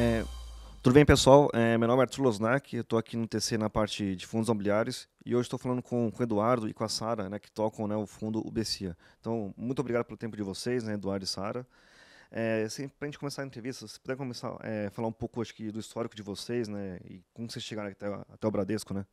É, tudo bem, pessoal? É, meu nome é Arthur Losnak, eu estou aqui no TC na parte de fundos imobiliários e hoje estou falando com, com o Eduardo e com a Sara, né, que tocam né, o fundo UBCIA. Então, muito obrigado pelo tempo de vocês, né, Eduardo e Sara. É, assim, Para a gente começar a entrevista, se puder começar a é, falar um pouco acho que, do histórico de vocês né, e como vocês chegaram até, até o Bradesco, né?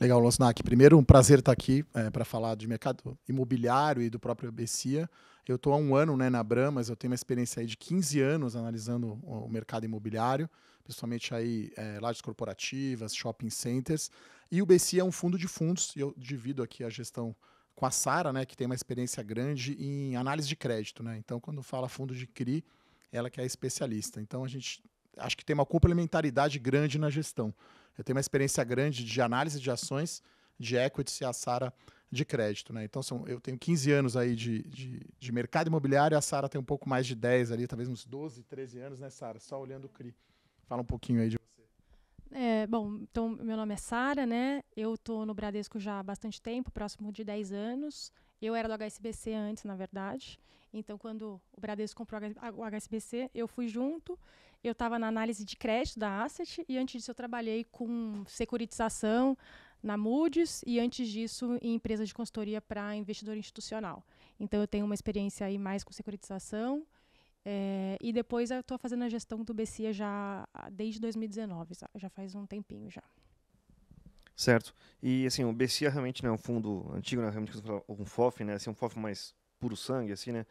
Legal, Losnak. Primeiro, um prazer estar aqui é, para falar de mercado imobiliário e do próprio UBCIA. Eu estou há um ano né, na Bram, mas eu tenho uma experiência de 15 anos analisando o mercado imobiliário, principalmente aí é, lajes corporativas, shopping centers. E o BC é um fundo de fundos, e eu divido aqui a gestão com a Sara, né, que tem uma experiência grande em análise de crédito. Né? Então, quando fala fundo de CRI, ela que é especialista. Então, a gente acho que tem uma complementaridade grande na gestão. Eu tenho uma experiência grande de análise de ações de equities e a Sara de crédito. Né? Então, são, eu tenho 15 anos aí de, de, de mercado imobiliário, a Sara tem um pouco mais de 10 ali, talvez uns 12, 13 anos, né, Sara? Só olhando o CRI. Fala um pouquinho aí de você. É, bom, então, meu nome é Sara, né? Eu estou no Bradesco já há bastante tempo, próximo de 10 anos. Eu era do HSBC antes, na verdade. Então, quando o Bradesco comprou o HSBC, eu fui junto. Eu estava na análise de crédito da Asset e antes disso eu trabalhei com securitização, na Moody's e antes disso em empresa de consultoria para investidor institucional. Então eu tenho uma experiência aí mais com securitização é, e depois eu estou fazendo a gestão do BCIA já desde 2019, já faz um tempinho já. Certo. E assim, o BCIA é realmente não é um fundo antigo, né, realmente um FOF, né, assim, um FOF mais puro sangue, assim, né?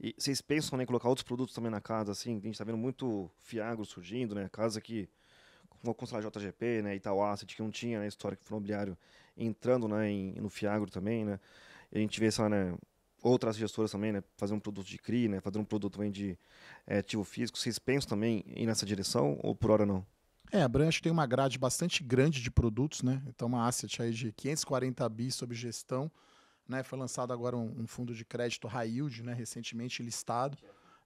E vocês pensam né, em colocar outros produtos também na casa, assim? A gente está vendo muito Fiagro surgindo, né? Casa que vou considerar JGP, né, Itaú Asset, que não tinha né, histórico imobiliário entrando né, em, no Fiagro também, né, a gente vê essa, né, outras gestoras também, né, fazer um produto de CRI, né, fazer um produto também de é, ativo físico, vocês pensam também ir nessa direção ou por hora não? É, a branche tem uma grade bastante grande de produtos, né, então uma asset aí de 540 bi sob gestão, né, foi lançado agora um, um fundo de crédito high yield, né, recentemente listado,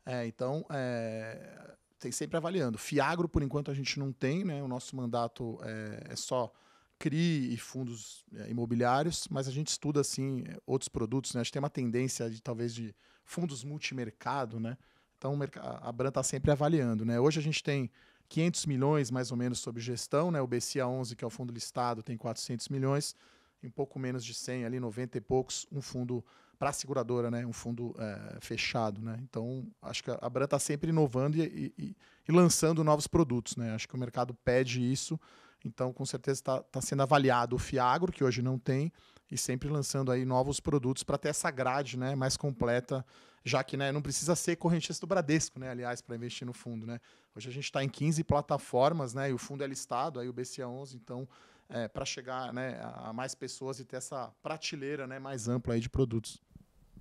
é, então, é, tem sempre avaliando. Fiagro, por enquanto, a gente não tem, né? O nosso mandato é, é só CRI e fundos é, imobiliários, mas a gente estuda, assim, é, outros produtos, né? A gente tem uma tendência de, talvez, de fundos multimercado, né? Então, a Bran está sempre avaliando, né? Hoje a gente tem 500 milhões, mais ou menos, sob gestão, né? O BCA 11, que é o fundo listado, tem 400 milhões, em pouco menos de 100, ali 90 e poucos, um fundo para a seguradora, né? Um fundo é, fechado, né? Então, acho que a Bran está sempre inovando e, e, e, lançando novos produtos, né? Acho que o mercado pede isso. Então, com certeza está tá sendo avaliado o Fiagro, que hoje não tem, e sempre lançando aí novos produtos para ter essa grade né, mais completa, já que né, não precisa ser correntista do Bradesco, né, aliás, para investir no fundo. Né? Hoje a gente está em 15 plataformas né, e o fundo é listado, aí o BCA11, então, é, eh, para chegar né, a mais pessoas e ter essa prateleira né, mais ampla aí de produtos.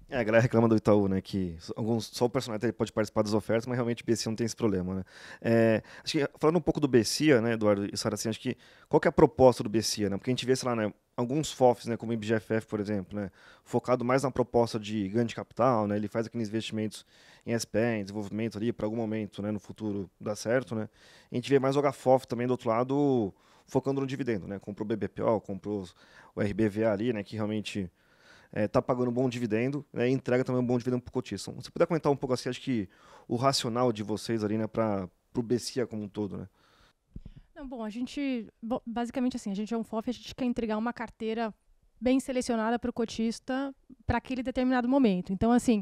É, a galera reclama do Itaú, né? Que alguns, só o personagem pode participar das ofertas, mas realmente o Bessia não tem esse problema, né? É, acho que, falando um pouco do Bessia, né, Eduardo e Sara, assim, acho que qual que é a proposta do Bessia, né? Porque a gente vê, sei lá, né, alguns FOFs, né, como o IBGFF, por exemplo, né, focado mais na proposta de ganho de capital, né? Ele faz aqueles investimentos em SPEN, desenvolvimento ali, para algum momento, né, no futuro dá certo, né? A gente vê mais o HFOF também do outro lado focando no dividendo, né? Comprou o BBPO, comprou o RBVA ali, né, que realmente está é, tá pagando um bom dividendo né, e entrega também um bom dividendo para o cotista. Você puder comentar um pouco assim, acho que o racional de vocês ali né, para o Bessia como um todo, né? Não, bom, a gente, basicamente assim, a gente é um FOF, a gente quer entregar uma carteira bem selecionada para o cotista para aquele determinado momento. Então, assim,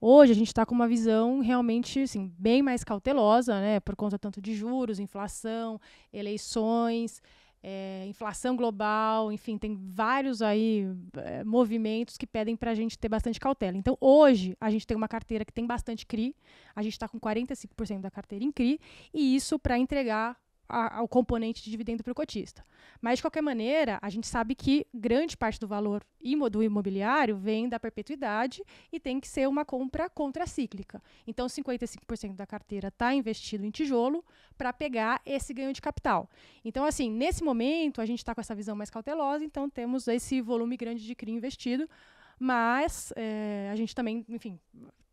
hoje a gente está com uma visão realmente assim, bem mais cautelosa, né, por conta tanto de juros, inflação, eleições, é, inflação global, enfim, tem vários aí é, movimentos que pedem para a gente ter bastante cautela. Então, hoje, a gente tem uma carteira que tem bastante CRI, a gente está com 45% da carteira em CRI, e isso para entregar ao componente de dividendo para o cotista. Mas, de qualquer maneira, a gente sabe que grande parte do valor do imobiliário vem da perpetuidade e tem que ser uma compra contracíclica. Então, 55% da carteira está investido em tijolo para pegar esse ganho de capital. Então, assim, nesse momento, a gente está com essa visão mais cautelosa, então temos esse volume grande de CRI investido, mas é, a gente também, enfim,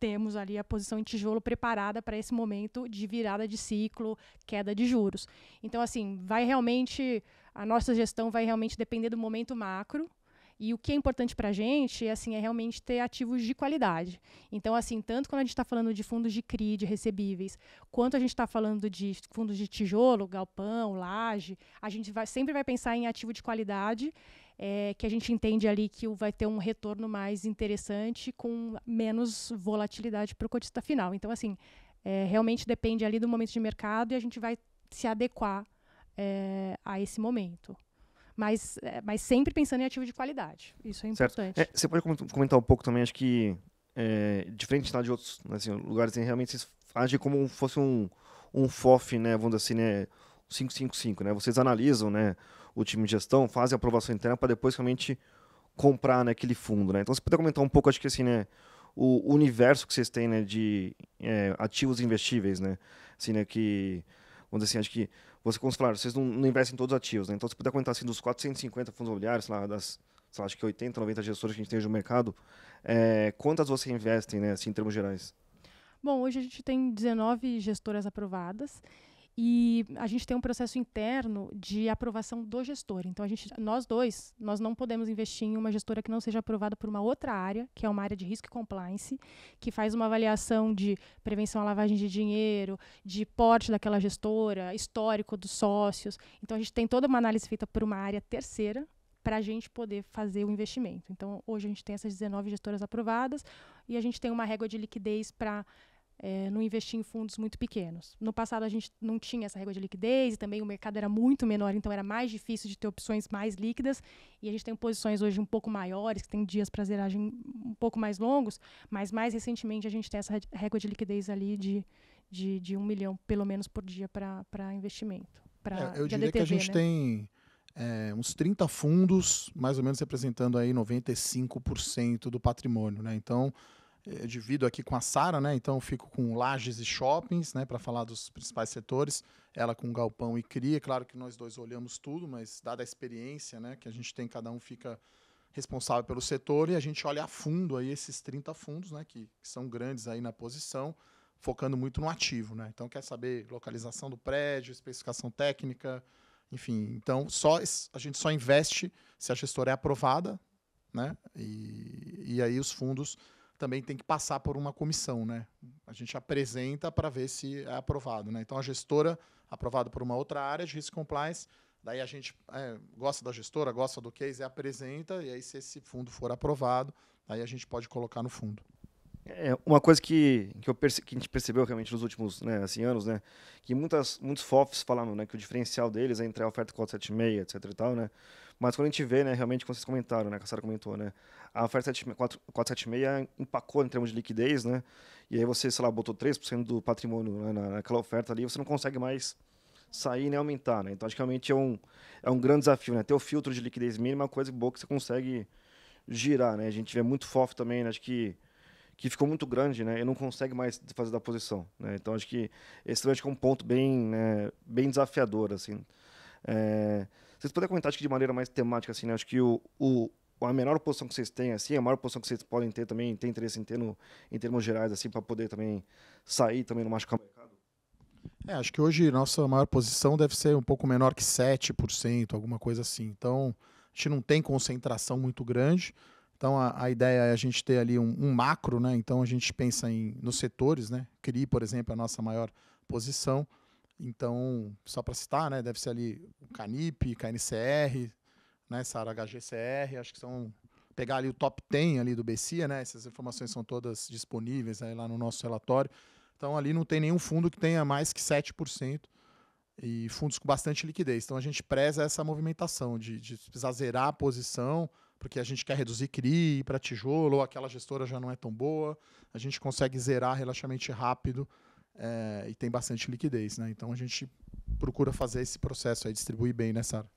temos ali a posição em tijolo preparada para esse momento de virada de ciclo, queda de juros. Então, assim, vai realmente. A nossa gestão vai realmente depender do momento macro, e o que é importante para a gente é, assim, é realmente ter ativos de qualidade. Então, assim, tanto quando a gente está falando de fundos de CRI, de recebíveis, quanto a gente está falando de fundos de tijolo, galpão, laje, a gente vai, sempre vai pensar em ativo de qualidade é, que a gente entende ali que vai ter um retorno mais interessante com menos volatilidade para o cotista final. Então, assim, é, realmente depende ali do momento de mercado e a gente vai se adequar é, a esse momento. Mas, é, mas sempre pensando em ativo de qualidade. Isso é importante. É, você pode comentar um pouco também, acho que é, diferente de outros né, assim, lugares, assim, realmente vocês agem como fosse um, um FOF, né, vamos dizer assim, né, 555, né? Vocês analisam, né, o time de gestão, fazem a aprovação interna para depois realmente comprar né, aquele fundo. Né? Então, você puder comentar um pouco, acho que assim, né, o universo que vocês têm né, de é, ativos investíveis, né? Assim, né, que, vamos dizer assim, acho que você, como falar, vocês não, não, investem em todos os ativos, né? Então, se puder comentar assim, dos 450 fundos imobiliários, lá, das, lá, acho que 80, 90 gestores que a gente tem hoje no mercado, é, quantas você investem, né, assim, em termos gerais? Bom, hoje a gente tem 19 gestoras aprovadas e a gente tem um processo interno de aprovação do gestor. Então, a gente, nós dois, nós não podemos investir em uma gestora que não seja aprovada por uma outra área, que é uma área de risco e compliance, que faz uma avaliação de prevenção à lavagem de dinheiro, de porte daquela gestora, histórico dos sócios. Então, a gente tem toda uma análise feita por uma área terceira, para a gente poder fazer o investimento. Então, hoje a gente tem essas 19 gestoras aprovadas e a gente tem uma régua de liquidez para é, não investir em fundos muito pequenos. No passado, a gente não tinha essa regra de liquidez e também o mercado era muito menor, então era mais difícil de ter opções mais líquidas. E a gente tem posições hoje um pouco maiores, que tem dias para zeragem um pouco mais longos, mas mais recentemente a gente tem essa regra de liquidez ali de, de, de um milhão, pelo menos, por dia para investimento. Pra, é, eu diria que a gente né? tem. É, uns 30 fundos, mais ou menos representando aí 95% do patrimônio, né? Então, é, eu divido aqui com a Sara, né? Então fico com lajes e shoppings, né? Para falar dos principais setores. Ela com galpão e cria. Claro que nós dois olhamos tudo, mas dada a experiência, né? Que a gente tem, cada um fica responsável pelo setor e a gente olha a fundo aí esses 30 fundos, né? Que, que são grandes aí na posição, focando muito no ativo, né? Então quer saber localização do prédio, especificação técnica, enfim. Então só a gente só investe se a gestora é aprovada, né? E, e aí os fundos também tem que passar por uma comissão, né? A gente apresenta para ver se é aprovado, né? Então a gestora aprovado por uma outra área de risk compliance, daí a gente é, gosta da gestora, gosta do case, apresenta e aí se esse fundo for aprovado, aí a gente pode colocar no fundo. É, uma coisa que, que, que, a gente percebeu realmente nos últimos né, assim, anos, né, que muitas, muitos FOFs falaram né, que o diferencial deles é entre a oferta 476, etc. E tal, né, mas quando a gente vê, né, realmente, como vocês comentaram, né, a Sara comentou, né, a oferta 476 empacou em termos de liquidez, né, e aí você, sei lá, botou 3% do patrimônio né, naquela oferta ali, você não consegue mais sair nem aumentar, né, então acho que realmente é um, é um grande desafio, né, ter o filtro de liquidez mínima é uma coisa boa que você consegue girar, né, a gente vê muito fofo também, né, acho que que ficou muito grande, né? E não consegue mais fazer da posição, né? Então acho que esse realmente é um ponto bem, né, bem desafiador, assim. É... Vocês podem comentar acho que de maneira mais temática, assim, né? Acho que o, o, a menor posição que vocês têm, assim, a maior posição que vocês podem ter também, tem interesse em ter no, em termos gerais, assim, para poder também sair também no machucar o mercado? É, acho que hoje nossa maior posição deve ser um pouco menor que 7%, alguma coisa assim. Então, a gente não tem concentração muito grande. Então, a, a ideia é a gente ter ali um, um, macro, né? Então, a gente pensa em, nos setores, né? CRI, por exemplo, é a nossa maior posição. Então, só para citar, né, deve ser ali o Canip, KNCR, né, Sara HGCR, acho que são pegar ali o top 10 ali do BCIA, né? Essas informações são todas disponíveis aí lá no nosso relatório. Então ali não tem nenhum fundo que tenha mais que 7% e fundos com bastante liquidez. Então a gente preza essa movimentação de, de precisar zerar a posição, porque a gente quer reduzir CRI para tijolo, ou aquela gestora já não é tão boa. A gente consegue zerar relativamente rápido é, e tem bastante liquidez, né? Então a gente procura fazer esse processo aí, distribuir bem, né, Sara?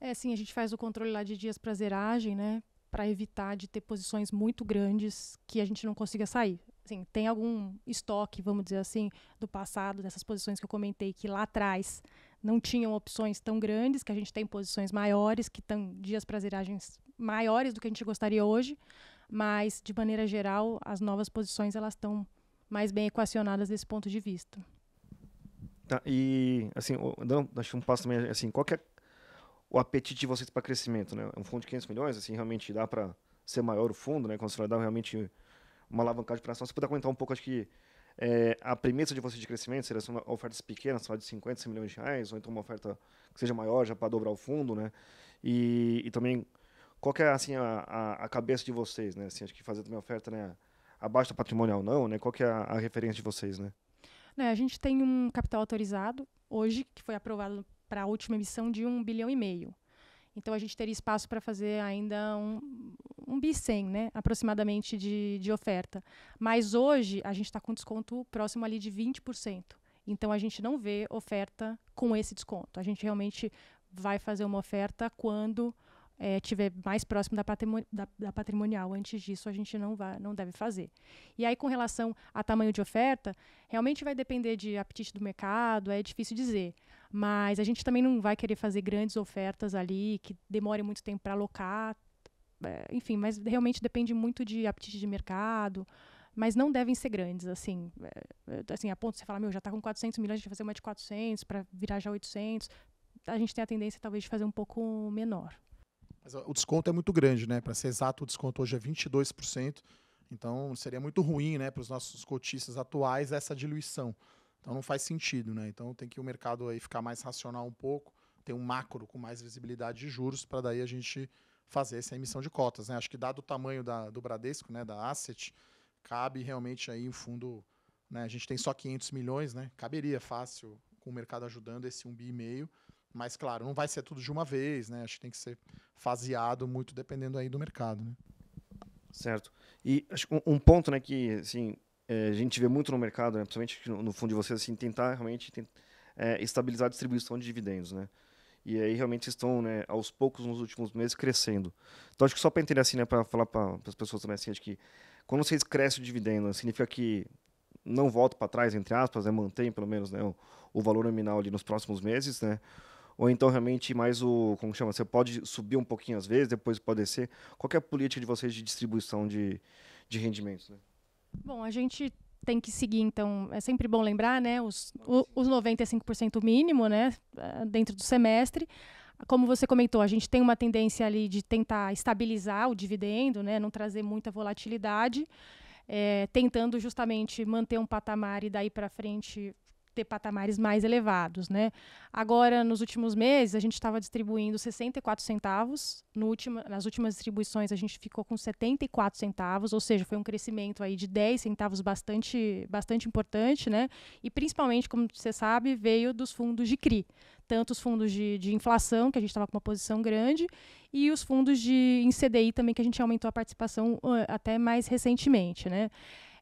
É, sim, a gente faz o controle lá de dias para zeragem, né? Para evitar de ter posições muito grandes que a gente não consiga sair. Assim, tem algum estoque, vamos dizer assim, do passado, dessas posições que eu comentei, que lá atrás não tinham opções tão grandes, que a gente tem posições maiores, que estão dias para zeragens maiores do que a gente gostaria hoje, mas de maneira geral, as novas posições elas estão mais bem equacionadas desse ponto de vista. Tá, e assim, dando, acho um passo também, assim, qual é o apetite de vocês para crescimento, né? um fundo de 500 milhões, assim, realmente dá para ser maior o fundo, né? Consolidar realmente uma alavancagem para ação. Você puder comentar um pouco, acho que é, a premissa de vocês de crescimento seria ofertas pequenas, só de 50, 100 milhões de reais, ou então uma oferta que seja maior, já para dobrar o fundo, né? E, e também, qual é, assim, a, a, a, cabeça de vocês, né? Assim, acho que fazer também oferta, né? abaixo da patrimonial, não, né? Qual que é a, a referência de vocês, né? né? A gente tem um capital autorizado hoje, que foi aprovado para a última emissão de um bilhão e meio. Então a gente teria espaço para fazer ainda um, um bi 100, né, aproximadamente de, de oferta. Mas hoje a gente está com desconto próximo ali de 20%. Então a gente não vê oferta com esse desconto. A gente realmente vai fazer uma oferta quando é, tiver mais próximo da, da, da, patrimonial. Antes disso, a gente não, vai, não deve fazer. E aí, com relação a tamanho de oferta, realmente vai depender de apetite do mercado, é difícil dizer. Mas a gente também não vai querer fazer grandes ofertas ali, que demorem muito tempo para alocar. Eh, enfim, mas realmente depende muito de apetite de mercado. Mas não devem ser grandes, assim. Eh, assim, a ponto de você falar, meu, já está com 400 milhões, a gente vai fazer uma de 400 para virar já 800. A gente tem a tendência, talvez, de fazer um pouco menor. Mas o desconto é muito grande, né? Para ser exato, o desconto hoje é 22%. Então seria muito ruim, né, para os nossos cotistas atuais essa diluição. Então não faz sentido, né? Então tem que o mercado aí ficar mais racional um pouco, ter um macro com mais visibilidade de juros para daí a gente fazer essa emissão de cotas, né? Acho que dado o tamanho da, do Bradesco, né, da Asset, cabe realmente aí um fundo, né? A gente tem só 500 milhões, né? Caberia fácil com o mercado ajudando esse 1,5 bi e meio. Mas, claro, não vai ser tudo de uma vez, né? Acho que tem que ser faseado muito dependendo aí do mercado, né? Certo. E acho um, um ponto, né, que, assim, é, a gente vê muito no mercado, né, principalmente no, no fundo de vocês, assim, tentar realmente é, estabilizar a distribuição de dividendos, né? E aí realmente estão, né, aos poucos nos últimos meses crescendo. Então acho que só para entender assim, né, para falar para as pessoas também assim, acho que quando vocês crescem o dividendo, né, significa que não volta para trás, entre aspas, né, mantém pelo menos né, o, o valor nominal ali nos próximos meses, né? Ou então realmente mais o. Como chama? Você pode subir um pouquinho às vezes, depois pode descer. Qual é a política de vocês de distribuição de, de rendimentos? Né? Bom, a gente tem que seguir, então, é sempre bom lembrar, né? Os, os 95% mínimo, né? Ah, dentro do semestre. Como você comentou, a gente tem uma tendência ali de tentar estabilizar o dividendo, né? Não trazer muita volatilidade. É, tentando justamente manter um patamar e daí para frente ter patamares mais elevados. Né? Agora, nos últimos meses, a gente estava distribuindo 64 centavos. No último, nas últimas distribuições, a gente ficou com 74 centavos, ou seja, foi um crescimento aí de 10 centavos bastante, bastante importante. Né? E, principalmente, como você sabe, veio dos fundos de CRI. Tanto os fundos de, de inflação, que a gente estava com uma posição grande, e os fundos de, em CDI também, que a gente aumentou a participação até mais recentemente. Né?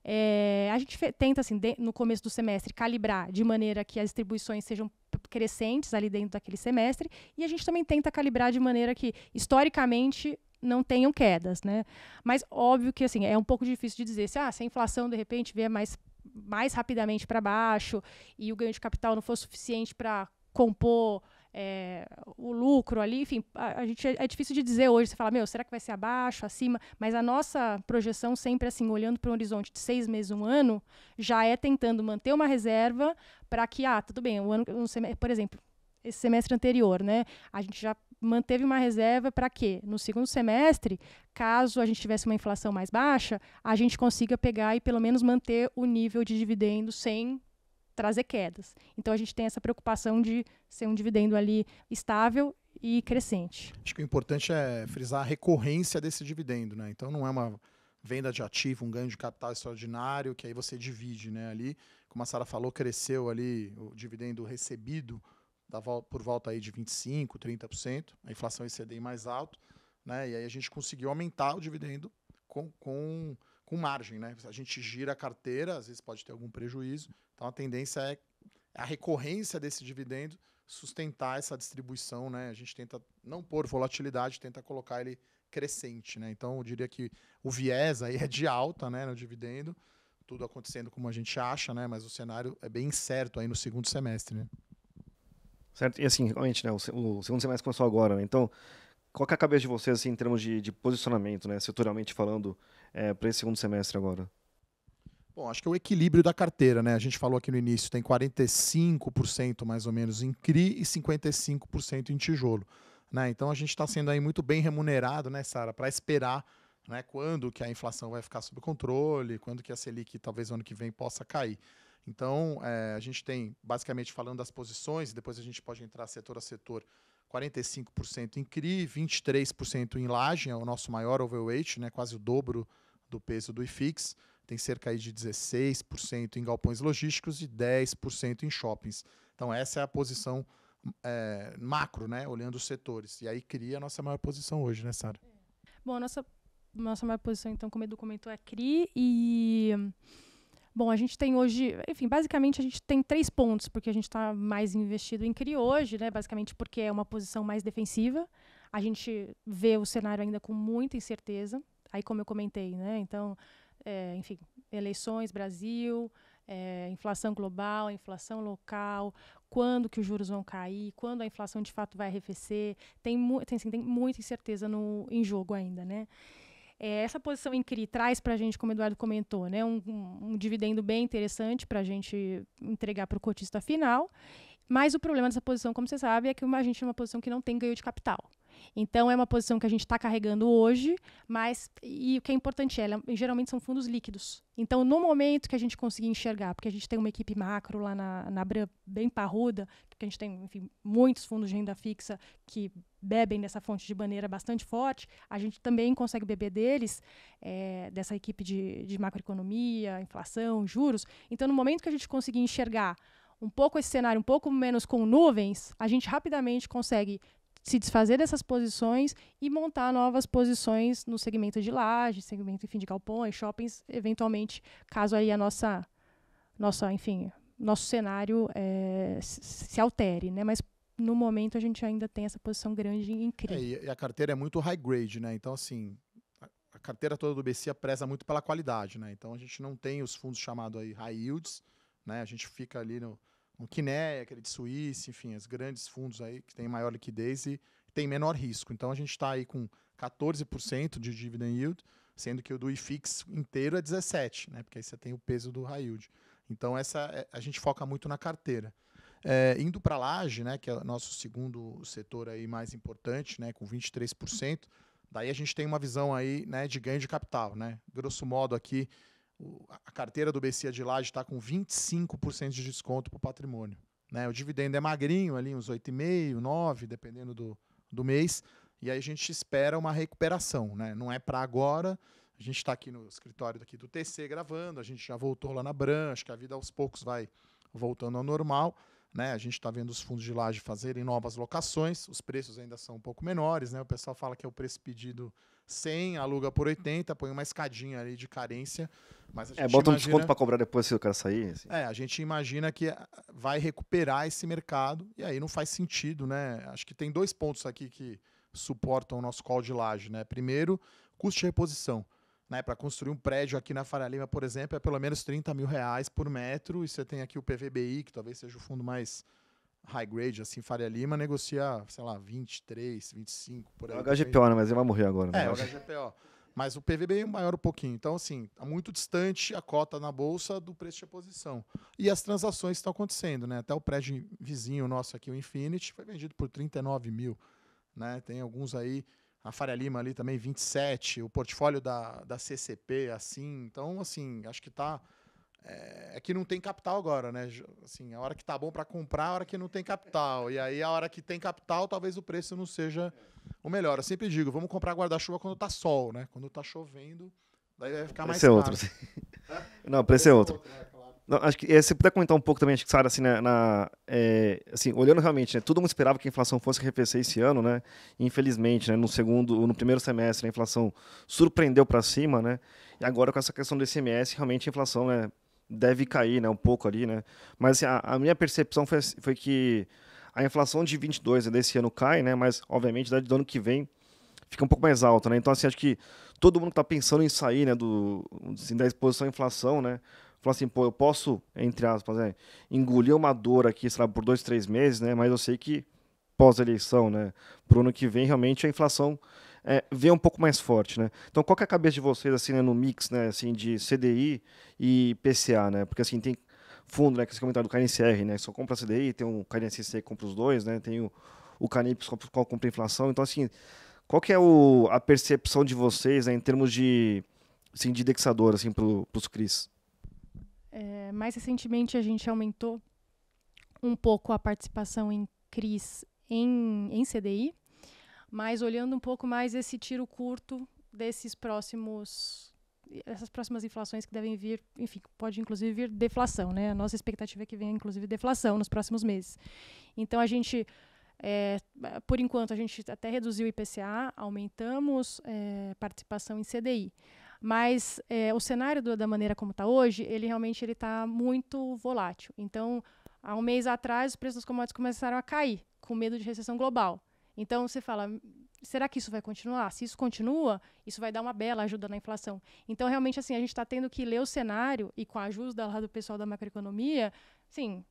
É, a gente tenta, assim, de, no começo do semestre, calibrar de maneira que as distribuições sejam crescentes ali dentro daquele semestre, e a gente também tenta calibrar de maneira que, historicamente, não tenham quedas, né? Mas óbvio que assim é um pouco difícil de dizer se, ah, se a inflação de repente vier mais, mais rapidamente para baixo e o ganho de capital não for suficiente para compor é, o lucro ali, enfim, a, a gente é, é, difícil de dizer hoje, você fala, meu, será que vai ser abaixo, acima? Mas a nossa projeção sempre assim, olhando para um horizonte de seis meses, um ano, já é tentando manter uma reserva para que, ah, tudo bem, o ano, um semestre, por exemplo, esse semestre anterior, né? A gente já manteve uma reserva para que no segundo semestre, caso a gente tivesse uma inflação mais baixa, a gente consiga pegar e pelo menos manter o nível de dividendo sem trazer quedas. Então a gente tem essa preocupação de ser um dividendo ali estável e crescente. Acho que o importante é frisar a recorrência desse dividendo, né? Então não é uma venda de ativo, um ganho de capital extraordinário que aí você divide, né? Ali, como a Sara falou, cresceu ali o dividendo recebido da, por volta aí de 25, 30%, a inflação e CDI mais alto, né? E aí a gente conseguiu aumentar o dividendo com, com com margem, né? A gente gira a carteira, às vezes pode ter algum prejuízo. Então a tendência é, é a recorrência desse dividendo sustentar essa distribuição, né? A gente tenta não pôr volatilidade, tenta colocar ele crescente, né? Então eu diria que o viés aí é de alta, né, no dividendo, tudo acontecendo como a gente acha, né? Mas o cenário é bem certo aí no segundo semestre, né? Certo. E assim, realmente, né, o segundo semestre começou agora, né? Então, qual é a cabeça de vocês assim, em termos de, de posicionamento, né, setorialmente falando? é, para esse segundo semestre agora? Bom, acho que é o equilíbrio da carteira, né? A gente falou aqui no início, tem 45% mais ou menos em CRI e 55% em tijolo. Né? Então a gente está sendo aí muito bem remunerado, né, Sara, para esperar né, quando que a inflação vai ficar sob controle, quando que a Selic talvez ano que vem possa cair. Então é, a gente tem, basicamente falando das posições, depois a gente pode entrar setor a setor, 45% em CRI, 23% em laje, é o nosso maior overweight, né, quase o dobro do peso do IFIX, tem cerca de 16% em galpões logísticos e 10% em shoppings. Então, essa é a posição é, macro, né? olhando os setores. E aí cria a nossa maior posição hoje, né, Sara? Bom, a nossa, nossa maior posição, então, como o Edu comentou, é a CRI e. Bom, a gente tem hoje, enfim, basicamente a gente tem três pontos, porque a gente está mais investido em CRI hoje, né? Basicamente porque é uma posição mais defensiva. A gente vê o cenário ainda com muita incerteza aí como eu comentei, né? Então, é, enfim, eleições, Brasil, é, inflação global, inflação local, quando que os juros vão cair, quando a inflação de fato vai arrefecer, tem, mu tem, assim, tem muita incerteza no, em jogo ainda, né? É, essa posição em CRI traz para a gente, como o Eduardo comentou, né, um, um, um dividendo bem interessante para a gente entregar para o cotista final. Mas o problema dessa posição, como você sabe, é que a gente é uma posição que não tem ganho de capital. Então, é uma posição que a gente está carregando hoje, mas e o que é importante é, ela, geralmente são fundos líquidos. Então, no momento que a gente conseguir enxergar, porque a gente tem uma equipe macro lá na, na Bram bem parruda, porque a gente tem enfim, muitos fundos de renda fixa que bebem dessa fonte de bandeira bastante forte, a gente também consegue beber deles, é, dessa equipe de, de macroeconomia, inflação, juros. Então, no momento que a gente conseguir enxergar um pouco esse cenário, um pouco menos com nuvens, a gente rapidamente consegue se desfazer dessas posições e montar novas posições no segmento de lajes, segmento enfim, de galpões, shoppings, eventualmente, caso aí a nossa, nossa enfim, nosso cenário é, se altere, né? Mas no momento a gente ainda tem essa posição grande em CRI. É, e a carteira é muito high grade, né? Então, assim, a carteira toda do BC preza muito pela qualidade, né? Então a gente não tem os fundos chamados aí high yields, né? A gente fica ali no, um Kinea, aquele de Suíça, enfim, os grandes fundos aí que têm maior liquidez e tem menor risco. Então a gente está aí com 14% de dividend yield, sendo que o do IFIX inteiro é 17%, né? Porque aí você tem o peso do high yield. Então essa é, a gente foca muito na carteira. É, indo para a laje, né, que é o nosso segundo setor aí mais importante, né, com 23%, daí a gente tem uma visão aí, né, de ganho de capital, né? Grosso modo aqui, a carteira do BC de Laje está com 25% de desconto para o patrimônio. Né? O dividendo é magrinho, ali uns 8,5%, 9%, dependendo do, do mês. E aí a gente espera uma recuperação. Né? Não é para agora. A gente está aqui no escritório daqui do TC gravando, a gente já voltou lá na branca, acho que a vida aos poucos vai voltando ao normal. Né? A gente está vendo os fundos de laje fazerem novas locações, os preços ainda são um pouco menores, né? O pessoal fala que é o preço pedido 100, aluga por 80, põe uma escadinha ali de carência. Mas é, bota imagina... um desconto para cobrar depois se o cara sair. Assim. É, a gente imagina que ah, vai recuperar esse mercado e aí não faz sentido, né? Acho que tem dois pontos aqui que suportam o nosso call de laje, né? Primeiro, custo de reposição. Né, para construir um prédio aqui na Faria Lima, por exemplo, é pelo menos 30 mil reais por metro, e você tem aqui o PVBI, que talvez seja o fundo mais high grade, assim, Faria Lima negocia, sei lá, 23, 25, por é aí. O HGPO, né? Mas ele vai morrer agora. Né? É, o HGPO. Mas o PVB é maior um pouquinho. Então, assim, está muito distante a cota na bolsa do preço de posição E as transações estão acontecendo, né? Até o prédio vizinho nosso aqui, o Infinity, foi vendido por 39 mil. Né? Tem alguns aí, a Faria Lima ali também, 27, o portfólio da, da CCP, assim. Então, assim, acho que está é, é, que não tem capital agora, né? Assim, a hora que tá bom para comprar, a hora que não tem capital. E aí, a hora que tem capital, talvez o preço não seja o melhor. Eu sempre digo, vamos comprar guarda-chuva quando tá sol, né? Quando tá chovendo, daí vai ficar mais é caro. Outro. não, preço é outro. Não, preço é outro. É, não, acho que é, se puder comentar um pouco também, acho que Sara, assim, na, na é, assim, olhando realmente, né, todo mundo esperava que a inflação fosse arrefecer esse ano, né? Infelizmente, né, no segundo, no primeiro semestre, a inflação surpreendeu para cima, né? E agora com essa questão do ICMS, realmente a inflação, né, deve cair, né, um pouco ali, né? Mas assim, a, a, minha percepção foi, assim, foi que a inflação de 22 né, desse ano cai, né? Mas obviamente da do ano que vem fica um pouco mais alta, né? Então assim, acho que todo mundo está pensando em sair, né, do assim, da exposição à inflação, né? Falar assim, pô, eu posso, entre aspas, né, engolir uma dor aqui, sei lá, por dois, três meses, né? Mas eu sei que pós-eleição, né, pro ano que vem realmente a inflação é, vê um pouco mais forte, né? Então, qual é a cabeça de vocês, assim, né, no mix, né, assim, de CDI e PCA, né? Porque, assim, tem fundo, né, que vocês comentaram do KNCR, né, só compra CDI, tem o KNCC que compra os dois, né, tem o, o Canips que compra inflação, então, assim, qual que é o, a percepção de vocês, né, em termos de, assim, de indexador, assim, para os CRIs? É, mais recentemente, a gente aumentou um pouco a participação em CRIs em, em CDI, mas olhando um pouco mais esse tiro curto desses próximos essas próximas inflações que devem vir, enfim, pode inclusive vir deflação, né? A nossa expectativa é que venha inclusive deflação nos próximos meses. Então a gente é, por enquanto a gente até reduziu o IPCA, aumentamos é, participação em CDI, mas é, o cenário do, da maneira como está hoje, ele realmente ele está muito volátil. Então há um mês atrás os preços dos commodities começaram a cair com medo de recessão global. Então você fala, hum, será que isso vai continuar? Se isso continua, isso vai dar uma bela ajuda na inflação. Então realmente assim a gente está tendo que ler o cenário e com a ajuda lá do pessoal da macroeconomia, sim,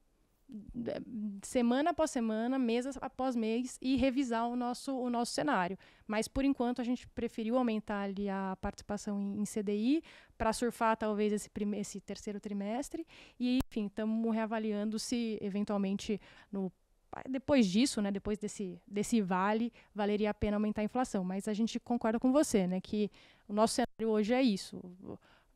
é, semana após semana, mês após mês e revisar o nosso, o nosso cenário. Mas por enquanto a gente preferiu aumentar ali a participação em, em CDI para surfar talvez esse, primeiro, esse terceiro trimestre e enfim estamos reavaliando se eventualmente no depois disso, né, depois desse, desse vale, valeria a pena aumentar a inflação. Mas a gente concorda com você, né, que o nosso cenário hoje é isso.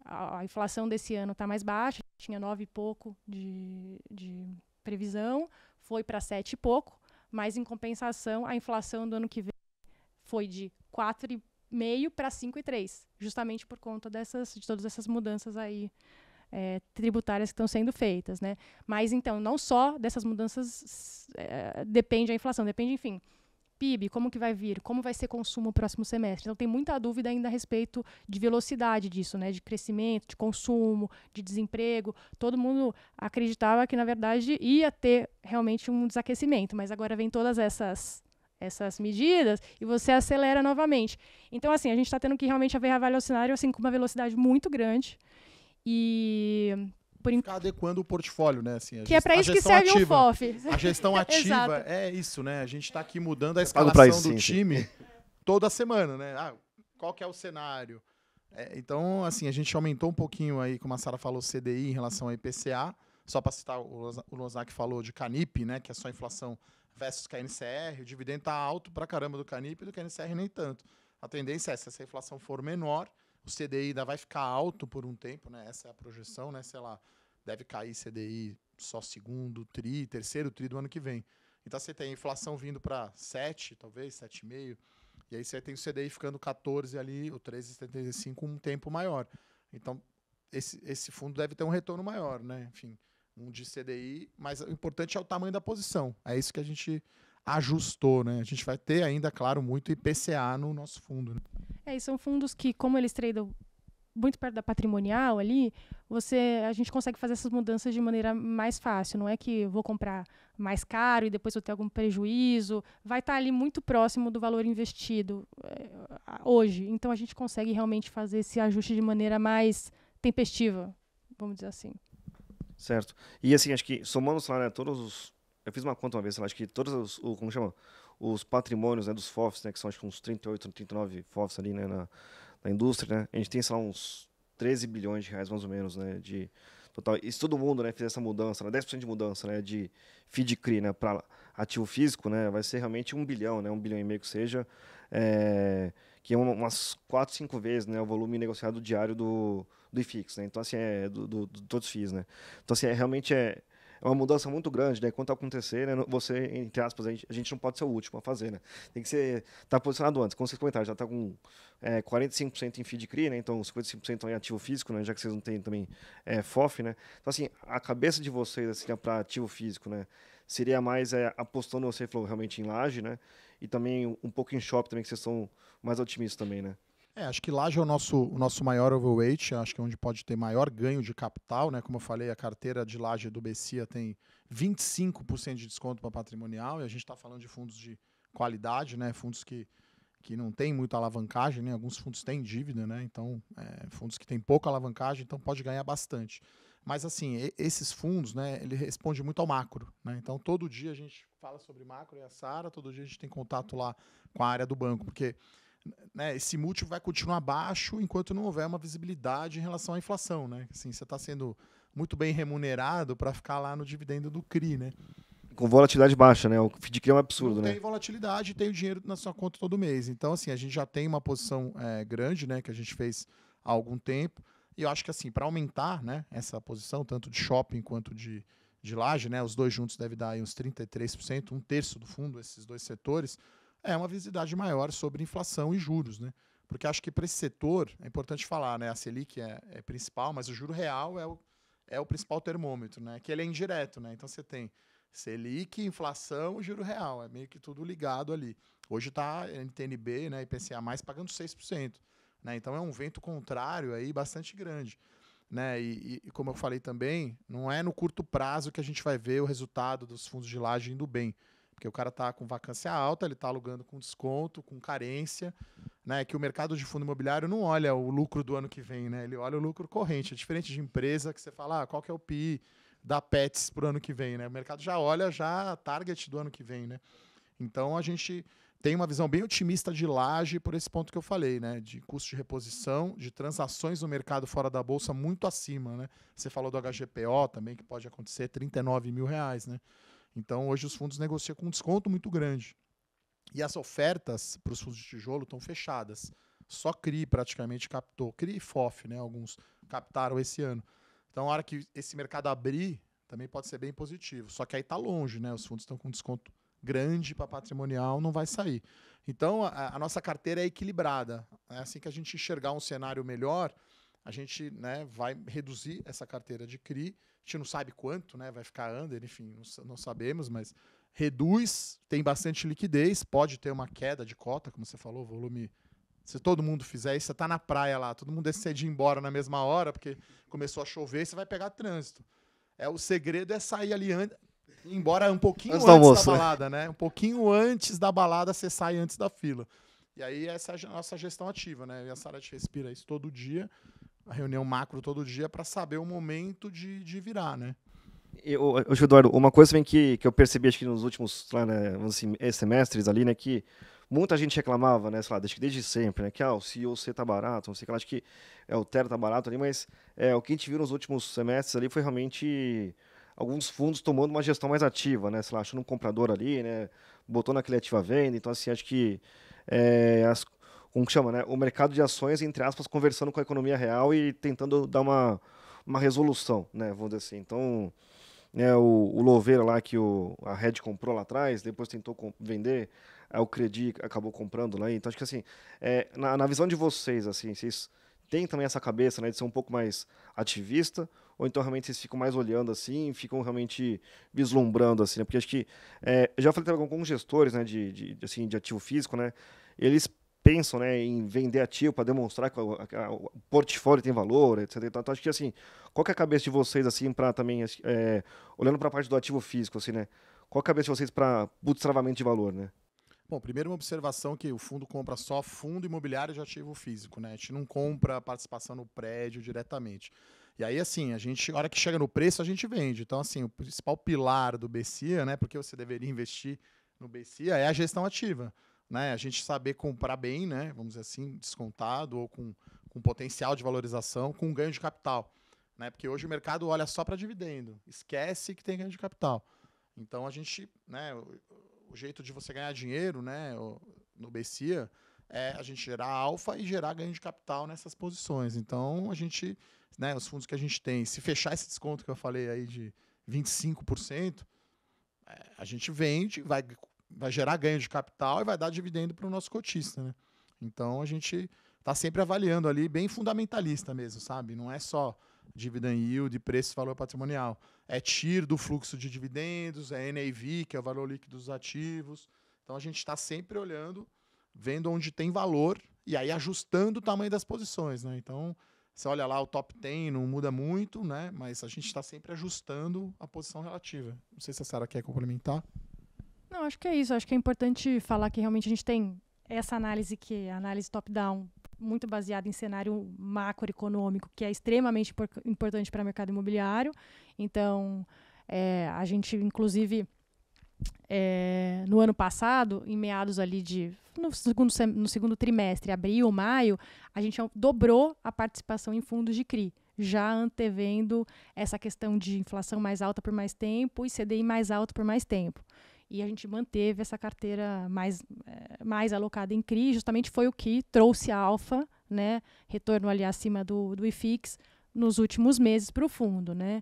A, a inflação desse ano está mais baixa, tinha nove e pouco de, de previsão, foi para sete e pouco, mas em compensação a inflação do ano que vem foi de quatro e meio para cinco e três, justamente por conta dessas de todas essas mudanças aí é, tributárias que estão sendo feitas, né? Mas então não só dessas mudanças é, depende a inflação, depende, enfim, PIB, como que vai vir, como vai ser consumo no próximo semestre. Então tem muita dúvida ainda a respeito de velocidade disso, né, de crescimento, de consumo, de desemprego. Todo mundo acreditava que na verdade ia ter realmente um desaquecimento, mas agora vem todas essas essas medidas e você acelera novamente. Então assim, a gente está tendo que realmente avaliar o cenário assim com uma velocidade muito grande. E por Ficar adequando o portfólio, né? Assim, que é para isso que serve ativa. o FOF. A gestão ativa é isso, né? A gente está aqui mudando a escalação isso, do sim, time sim. toda semana, né? Ah, qual que é o cenário? É, então, assim, a gente aumentou um pouquinho aí, como a Sara falou, CDI em relação ao IPCA. Só para citar, o Lozak falou de Canip, né? Que é só inflação versus KNCR. O dividendo está alto para caramba do Canip e do KNCR nem tanto. A tendência é, se essa inflação for menor, o CDI ainda vai ficar alto por um tempo, né? Essa é a projeção, né? Sei lá, deve cair CDI só segundo tri, terceiro tri do ano que vem. Então você tem a inflação vindo para 7, talvez, 7,5, e aí você tem o CDI ficando 14 ali, o 13,75 um tempo maior. Então esse, esse fundo deve ter um retorno maior, né? Enfim, um de CDI, mas o importante é o tamanho da posição. É isso que a gente ajustou, né? A gente vai ter ainda, claro, muito IPCA no nosso fundo. Né? É, e são fundos que, como eles tradam muito perto da patrimonial ali, você a gente consegue fazer essas mudanças de maneira mais fácil. Não é que vou comprar mais caro e depois eu ter algum prejuízo. Vai estar tá ali muito próximo do valor investido é, hoje. Então a gente consegue realmente fazer esse ajuste de maneira mais tempestiva, vamos dizer assim. Certo. E assim, acho que somando o salário todos os. Eu fiz uma conta uma vez, acho que todos os. O, como chama? os patrimônios né, dos FOFs, né, que são acho que uns 38, 39 FOFs ali né, na, na indústria, né, a gente tem, só uns 13 bilhões de reais, mais ou menos, né, de total. E se todo mundo né, fizer essa mudança, né, 10% de mudança né, de FIDCRI né, para ativo físico, né, vai ser realmente um bilhão, né, um bilhão e meio que seja, é, que é umas 4, 5 vezes né, o volume negociado diário do, do IFIX. Né, então, assim, é do, do, do todos os FIIs. Né. Então, assim, é, realmente é, é uma mudança muito grande, né? Quando acontecer, né, você, entre aspas, a gente, a gente, não pode ser o último a fazer, né? Tem que ser, tá posicionado antes, como vocês comentaram, já está com é, 45% em feed CRI, né? Então 55% em ativo físico, né? Já que vocês não têm também é, FOF, né? Então assim, a cabeça de vocês, assim, né, para ativo físico, né? Seria mais é, apostando, você falou, realmente em laje, né? E também um pouco em shop também, que vocês são mais otimistas também, né? É, acho que Laje é o nosso, o nosso maior overweight, acho que é onde pode ter maior ganho de capital, né? Como eu falei, a carteira de Laje do Bessia tem 25% de desconto para patrimonial, e a gente está falando de fundos de qualidade, né? Fundos que, que não tem muita alavancagem, né? Alguns fundos têm dívida, né? Então, é, fundos que têm pouca alavancagem, então pode ganhar bastante. Mas assim, esses fundos, né, ele responde muito ao macro, né? Então, todo dia a gente fala sobre macro e é a Sara, todo dia a gente tem contato lá com a área do banco, porque né, esse múltiplo vai continuar baixo enquanto não houver uma visibilidade em relação à inflação. Né? Assim, você está sendo muito bem remunerado para ficar lá no dividendo do CRI. Né? Com volatilidade baixa, né? O FDIC é um absurdo, não né? Tem volatilidade, tem o dinheiro na sua conta todo mês. Então, assim, a gente já tem uma posição é, grande, né? Que a gente fez há algum tempo. E eu acho que, assim, para aumentar né, essa posição, tanto de shopping quanto de, de laje, né? Os dois juntos devem dar aí uns 33%, um terço do fundo, esses dois setores é uma visibilidade maior sobre inflação e juros, né? Porque acho que para esse setor é importante falar, né? A Selic é, é principal, mas o juro real é o, é o principal termômetro, né? Que ele é indireto, né? Então você tem Selic, inflação, juro real. É meio que tudo ligado ali. Hoje está NTNB, né, IPCA mais pagando 6%. Né? Então é um vento contrário aí bastante grande. Né? E, e, como eu falei também, não é no curto prazo que a gente vai ver o resultado dos fundos de laje indo bem. Porque o cara está com vacância alta, ele está alugando com desconto, com carência, né? Que o mercado de fundo imobiliário não olha o lucro do ano que vem, né? Ele olha o lucro corrente. É diferente de empresa que você fala, ah, qual que é o PI da Pets para o ano que vem, né? O mercado já olha já a target do ano que vem, né? Então a gente tem uma visão bem otimista de laje por esse ponto que eu falei, né? De custo de reposição, de transações no mercado fora da bolsa muito acima, né? Você falou do HGPO também, que pode acontecer 39 mil reais, né? Então, hoje os fundos negociam com um desconto muito grande. E as ofertas para os fundos de tijolo estão fechadas. Só CRI praticamente captou. CRI e FOF, né? Alguns captaram esse ano. Então, a hora que esse mercado abrir, também pode ser bem positivo. Só que aí está longe, né? Os fundos estão com desconto grande para patrimonial, não vai sair. Então, a, a, nossa carteira é equilibrada. É assim que a gente enxergar um cenário melhor, a gente né, vai reduzir essa carteira de CRI. A gente não sabe quanto, né, vai ficar under, enfim, não, não sabemos, mas reduz, tem bastante liquidez, pode ter uma queda de cota, como você falou, volume se todo mundo fizer isso, você tá na praia lá, todo mundo decide ir embora na mesma hora, porque começou a chover, você vai pegar trânsito. É, o segredo é sair ali antes, embora um pouquinho antes, antes da né? balada, né? né? Um pouquinho antes da balada, você sai antes da fila. E aí essa é a nossa gestão ativa, né? E a Sara te respira isso todo dia a reunião macro todo dia para saber o momento de, de virar, né? Eu, eu, Eduardo, uma coisa também que, que eu percebi acho que nos últimos né, assim, semestres ali, né, que muita gente reclamava, né, sei lá, desde, desde sempre, né, que ah, o CIOC tá barato, não sei o que lá, acho que é, o Tera tá barato ali, mas é, o que a gente viu nos últimos semestres ali foi realmente alguns fundos tomando uma gestão mais ativa, né, sei lá, achando um comprador ali, né, botou naquele ativa venda, então assim, acho que é, as como que chama, né? O mercado de ações, entre aspas, conversando com a economia real e tentando dar uma, uma resolução, né? Vamos dizer assim. Então, né, o, o Louveira lá que o, a Red comprou lá atrás, depois tentou vender, aí o Credi acabou comprando lá. Então, acho que assim, é, na, na visão de vocês, assim, vocês têm também essa cabeça né, de ser um pouco mais ativista, ou então realmente vocês ficam mais olhando assim, ficam realmente vislumbrando assim, né? Porque acho que é, eu já falei também com alguns gestores, né, de, de, assim, de ativo físico, né? Eles pensam né, em vender ativo para demonstrar que o, a, o, portfólio tem valor, etc. Então, acho que assim, qual que é a cabeça de vocês assim para também é, olhando para a parte do ativo físico, assim, né? Qual é a cabeça de vocês para destravamento de valor, né? Bom, primeiro uma observação que o fundo compra só fundo imobiliário de ativo físico, né? A gente não compra participação no prédio diretamente. E aí, assim, a gente, a hora que chega no preço, a gente vende. Então, assim, o principal pilar do BCIA, né? Porque você deveria investir no BCIA é a gestão ativa né, a gente saber comprar bem, né, vamos dizer assim, descontado ou com, com potencial de valorização, com ganho de capital. Né, porque hoje o mercado olha só para dividendo, esquece que tem ganho de capital. Então a gente, né, o, o jeito de você ganhar dinheiro né, no BCIA é a gente gerar alfa e gerar ganho de capital nessas posições. Então a gente, né, os fundos que a gente tem, se fechar esse desconto que eu falei aí de 25%, é, a gente vende, vai vai gerar ganho de capital e vai dar dividendo para o nosso cotista, né? Então a gente está sempre avaliando ali, bem fundamentalista mesmo, sabe? Não é só dividend yield, preço e valor patrimonial. É TIR do fluxo de dividendos, é NAV, que é o valor líquido dos ativos. Então a gente está sempre olhando, vendo onde tem valor e aí ajustando o tamanho das posições, né? Então você olha lá o top 10, não muda muito, né? Mas a gente está sempre ajustando a posição relativa. Não sei se a Sara quer complementar. Não, acho que é isso. Acho que é importante falar que realmente a gente tem essa análise que é a análise top-down, muito baseada em cenário macroeconômico, que é extremamente importante para o mercado imobiliário. Então, é, a gente, inclusive, é, no ano passado, em meados ali de. No segundo, no segundo trimestre, abril, maio, a gente dobrou a participação em fundos de CRI já antevendo essa questão de inflação mais alta por mais tempo e CDI mais alto por mais tempo. E a gente manteve essa carteira mais, é, mais alocada em CRI, justamente foi o que trouxe a alfa, né, retorno ali acima do, do IFIX, nos últimos meses para o fundo. Né?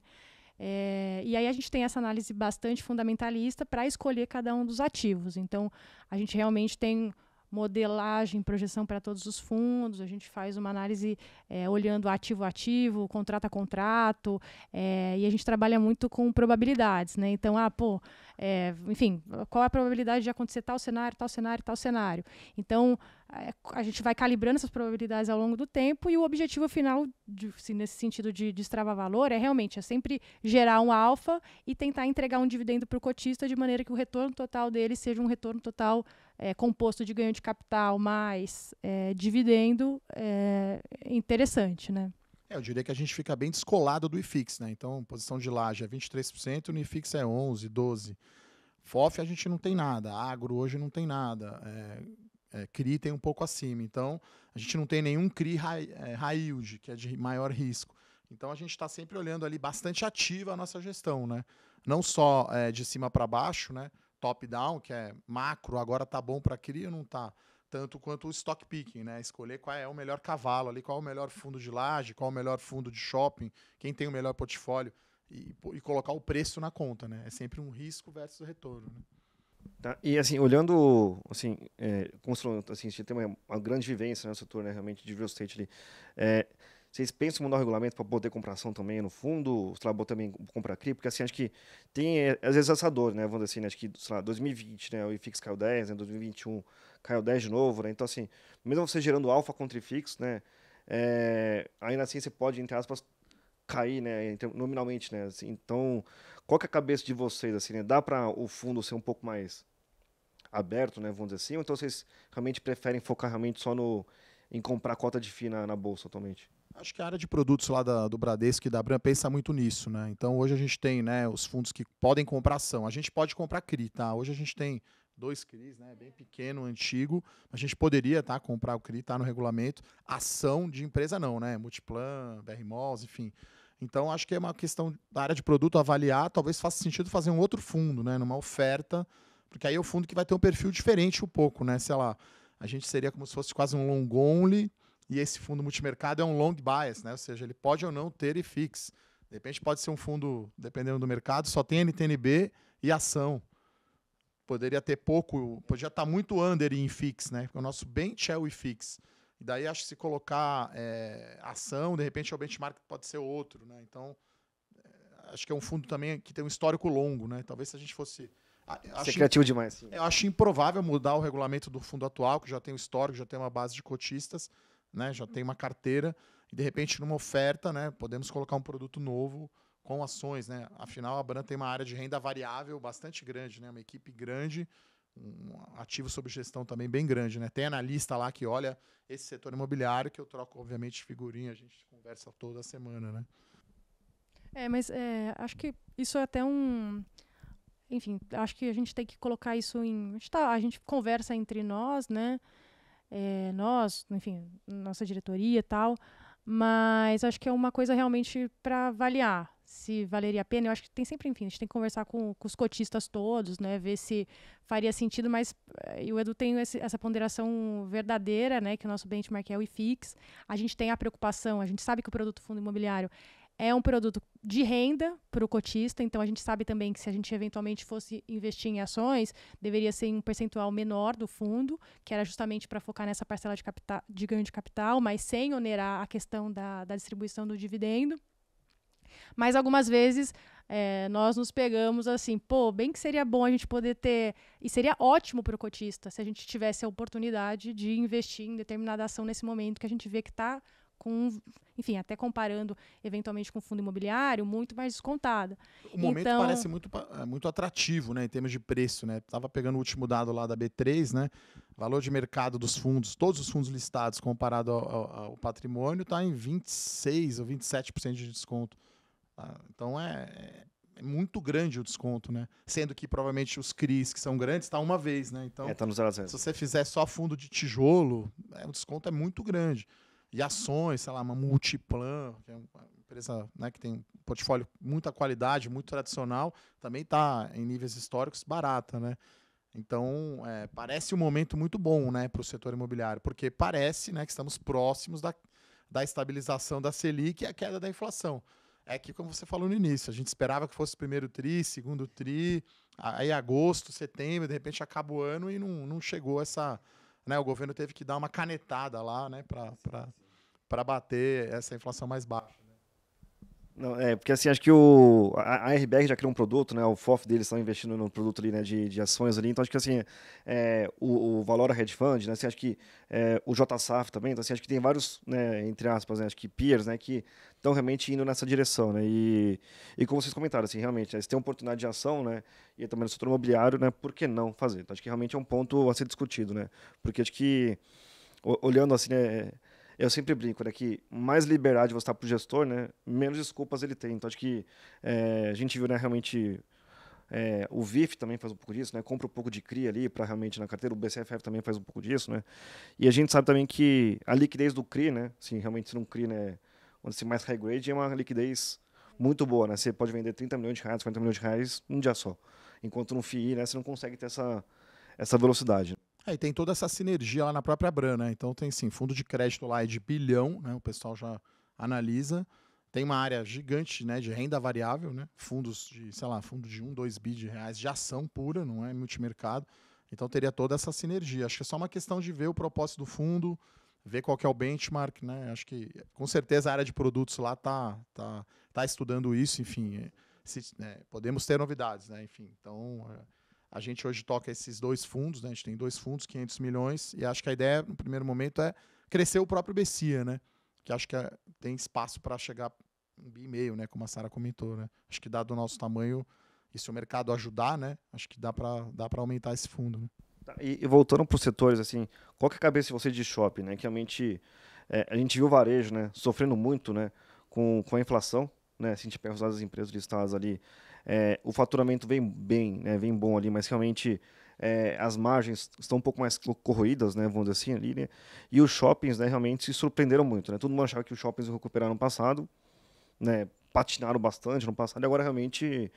É, e aí a gente tem essa análise bastante fundamentalista para escolher cada um dos ativos. Então, a gente realmente tem modelagem, projeção para todos os fundos, a gente faz uma análise é, olhando ativo a ativo, contrato a contrato, é, e a gente trabalha muito com probabilidades, né? Então, ah, pô, é, enfim, qual é a probabilidade de acontecer tal cenário, tal cenário, tal cenário? Então, a gente vai calibrando essas probabilidades ao longo do tempo e o objetivo final, de, nesse sentido de destravar valor, é realmente é sempre gerar um alfa e tentar entregar um dividendo para o cotista de maneira que o retorno total dele seja um retorno total é, composto de ganho de capital mais é, dividendo é interessante, né? É, eu diria que a gente fica bem descolado do IFIX, né? Então, posição de laje é 23%, no IFIX é 11%, 12%. FOF a gente não tem nada, agro hoje não tem nada, é, é, CRI tem um pouco acima. Então, a gente não tem nenhum CRI high, é, high yield, que é de maior risco. Então, a gente está sempre olhando ali bastante ativa a nossa gestão, né? Não só é, de cima para baixo, né? top-down, que é macro, agora tá bom para cria, não tá. Tanto quanto o stock picking, né? Escolher qual é o melhor cavalo ali, qual é o melhor fundo de laje, qual é o melhor fundo de shopping, quem tem o melhor portfólio e, e colocar o preço na conta, né? É sempre um risco versus retorno. Né? Tá. E assim, olhando, assim, é, assim, você tem uma, uma grande vivência no setor, né, realmente, de real estate ali. É, vocês pensam em mudar o regulamento para poder comprar ação também no fundo? O Slabo também compra CRI? Porque assim, acho que tem, é, às vezes, essa dor, né? Vamos dizer assim, né? acho que, sei lá, 2020, né? O IFIX caiu 10, né? 2021 caiu 10 de novo, né? Então, assim, mesmo você gerando alfa contra IFIX, né? É, ainda assim você pode, entre aspas, cair, né? Nominalmente, né? Assim, então, qual que é a cabeça de vocês, assim, né? Dá para o fundo ser um pouco mais aberto, né? Vamos dizer assim, ou então vocês realmente preferem focar realmente só no em comprar cota de FII na, na bolsa atualmente? Acho que a área de produtos lá da, do Bradesco e da Abram pensa muito nisso, né? Então hoje a gente tem né, os fundos que podem comprar ação. A gente pode comprar CRI, tá? Hoje a gente tem dois CRIs, né? Bem pequeno, antigo. A gente poderia tá, comprar o CRI, tá no regulamento. Ação de empresa não, né? Multiplan, BR Malls, enfim. Então, acho que é uma questão da área de produto avaliar, talvez faça sentido fazer um outro fundo, né? Numa oferta, porque aí é o fundo que vai ter um perfil diferente um pouco, né? Sei lá, a gente seria como se fosse quase um long only e esse fundo multimercado é um long bias, né? ou seja, ele pode ou não ter IFIX. De repente pode ser um fundo, dependendo do mercado, só tem NTNB e ação. Poderia ter pouco, podia estar tá muito under em IFIX, né? Porque o nosso bench é o IFIX. E daí acho que se colocar é, ação, de repente o benchmark pode ser outro, né? Então eh, acho que é um fundo também que tem um histórico longo, né? Talvez se a gente fosse Acho, é criativo demais. Sim. Eu acho improvável mudar o regulamento do fundo atual, que já tem um histórico, já tem uma base de cotistas, né? Já tem uma carteira e de repente numa oferta, né? Podemos colocar um produto novo com ações, né? Afinal, a Bran tem uma área de renda variável bastante grande, né? Uma equipe grande, um ativo sob gestão também bem grande, né? Tem analista lá que olha esse setor imobiliário que eu troco, obviamente, figurinha, a gente conversa toda semana, né? É, mas é, acho que isso é até um enfim, acho que a gente tem que colocar isso em. A gente, tá, a gente conversa entre nós, né? é, nós, enfim, nossa diretoria e tal, mas acho que é uma coisa realmente para avaliar se valeria a pena. Eu acho que tem sempre, enfim, a gente tem que conversar com, com os cotistas todos, né, ver se faria sentido, mas eh, o Edu tem esse, essa ponderação verdadeira, né, que o nosso benchmark é o IFIX. A gente tem a preocupação, a gente sabe que o produto fundo imobiliário é um produto de renda para o cotista, então a gente sabe também que se a gente eventualmente fosse investir em ações, deveria ser um percentual menor do fundo, que era justamente para focar nessa parcela de, capital, de ganho de capital, mas sem onerar a questão da, da distribuição do dividendo. Mas algumas vezes é, nós nos pegamos assim, pô, bem que seria bom a gente poder ter, e seria ótimo para o cotista se a gente tivesse a oportunidade de investir em determinada ação nesse momento que a gente vê que está com, enfim, até comparando eventualmente com fundo imobiliário, muito mais descontada. O momento então... parece muito, é, muito atrativo, né, em termos de preço, né? Tava pegando o último dado lá da B3, né? Valor de mercado dos fundos, todos os fundos listados comparado ao, ao, ao patrimônio, está em 26 ou 27% de desconto. Tá? Então é, é muito grande o desconto, né? Sendo que provavelmente os CRIs, que são grandes, está uma vez, né? Então, é, tá se você fizer só fundo de tijolo, é, o desconto é muito grande e ações, sei lá, uma Multiplan, que é uma empresa né, que tem um portfólio muita qualidade, muito tradicional, também está em níveis históricos barata, né? Então, é, parece um momento muito bom né, para o setor imobiliário, porque parece né, que estamos próximos da, da estabilização da Selic e a queda da inflação. É que, como você falou no início, a gente esperava que fosse primeiro tri, segundo tri, aí agosto, setembro, de repente acaba o ano e não, não chegou essa. Né, o governo teve que dar uma canetada lá né, para para bater essa inflação mais baixa. Né? Não, é, porque assim, acho que o, a, a RBR já criou um produto, né? O FOF deles estão investindo no produto ali, né, de, de ações ali. Então, acho que assim, é, o, o Valora Hedge Fund, né? Assim, acho que é, o JSAF também. Então, assim, acho que tem vários, né, entre aspas, né, acho que peers, né, que estão realmente indo nessa direção, né? E, e como vocês comentaram, assim, realmente, né, se tem oportunidade de ação, né? E também no setor imobiliário, né? Por que não fazer? Então, acho que realmente é um ponto a ser discutido, né? Porque acho que, olhando assim, né? eu sempre brinco, né, que mais liberdade você está para o gestor, né, menos desculpas ele tem. Então, acho que é, a gente viu né, realmente. É, o VIF também faz um pouco disso, né? compra um pouco de CRI ali para realmente na carteira. O BCFF também faz um pouco disso. Né? E a gente sabe também que a liquidez do CRI, né? assim, realmente se um CRI né, onde se mais high grade, é uma liquidez muito boa. Né? Você pode vender 30 milhões de reais, 40 milhões de reais um dia só. Enquanto no FII né, você não consegue ter essa, essa velocidade. Aí é, tem toda essa sinergia lá na própria Bran, né? Então tem sim, fundo de crédito lá é de bilhão, né? O pessoal já analisa. Tem uma área gigante né, de renda variável, né? Fundos de, sei lá, fundo de um dois bi de reais de ação pura, não é multimercado. Então teria toda essa sinergia. Acho que é só uma questão de ver o propósito do fundo, ver qual é o benchmark, né? Acho que com certeza a área de produtos lá tá tá, tá estudando isso, enfim. É, se, né, podemos ter novidades, né? Enfim, então é, a gente hoje toca esses dois fundos, né? a gente tem dois fundos, 500 milhões, e acho que a ideia, no primeiro momento, é crescer o próprio Bessia, né? que acho que é, tem espaço para chegar um bi e meio, né? como a Sara comentou. Né? Acho que, dado o nosso tamanho, e se o mercado ajudar, né? acho que dá para dá aumentar esse fundo. Né? Tá, e, e, voltando para os setores, assim, qual que é a cabeça de vocês de shopping? Né? Que realmente é, a gente viu o varejo né? sofrendo muito né? com, com a inflação, né? Se a gente pega as empresas listadas ali, é, o faturamento vem bem, né, vem bom ali, mas realmente é, as margens estão um pouco mais corroídas, né, vamos dizer assim, ali, né? E os shoppings, né, realmente se surpreenderam muito, né? Todo mundo achava que os shoppings recuperaram no passado, né? Patinaram bastante no passado e agora realmente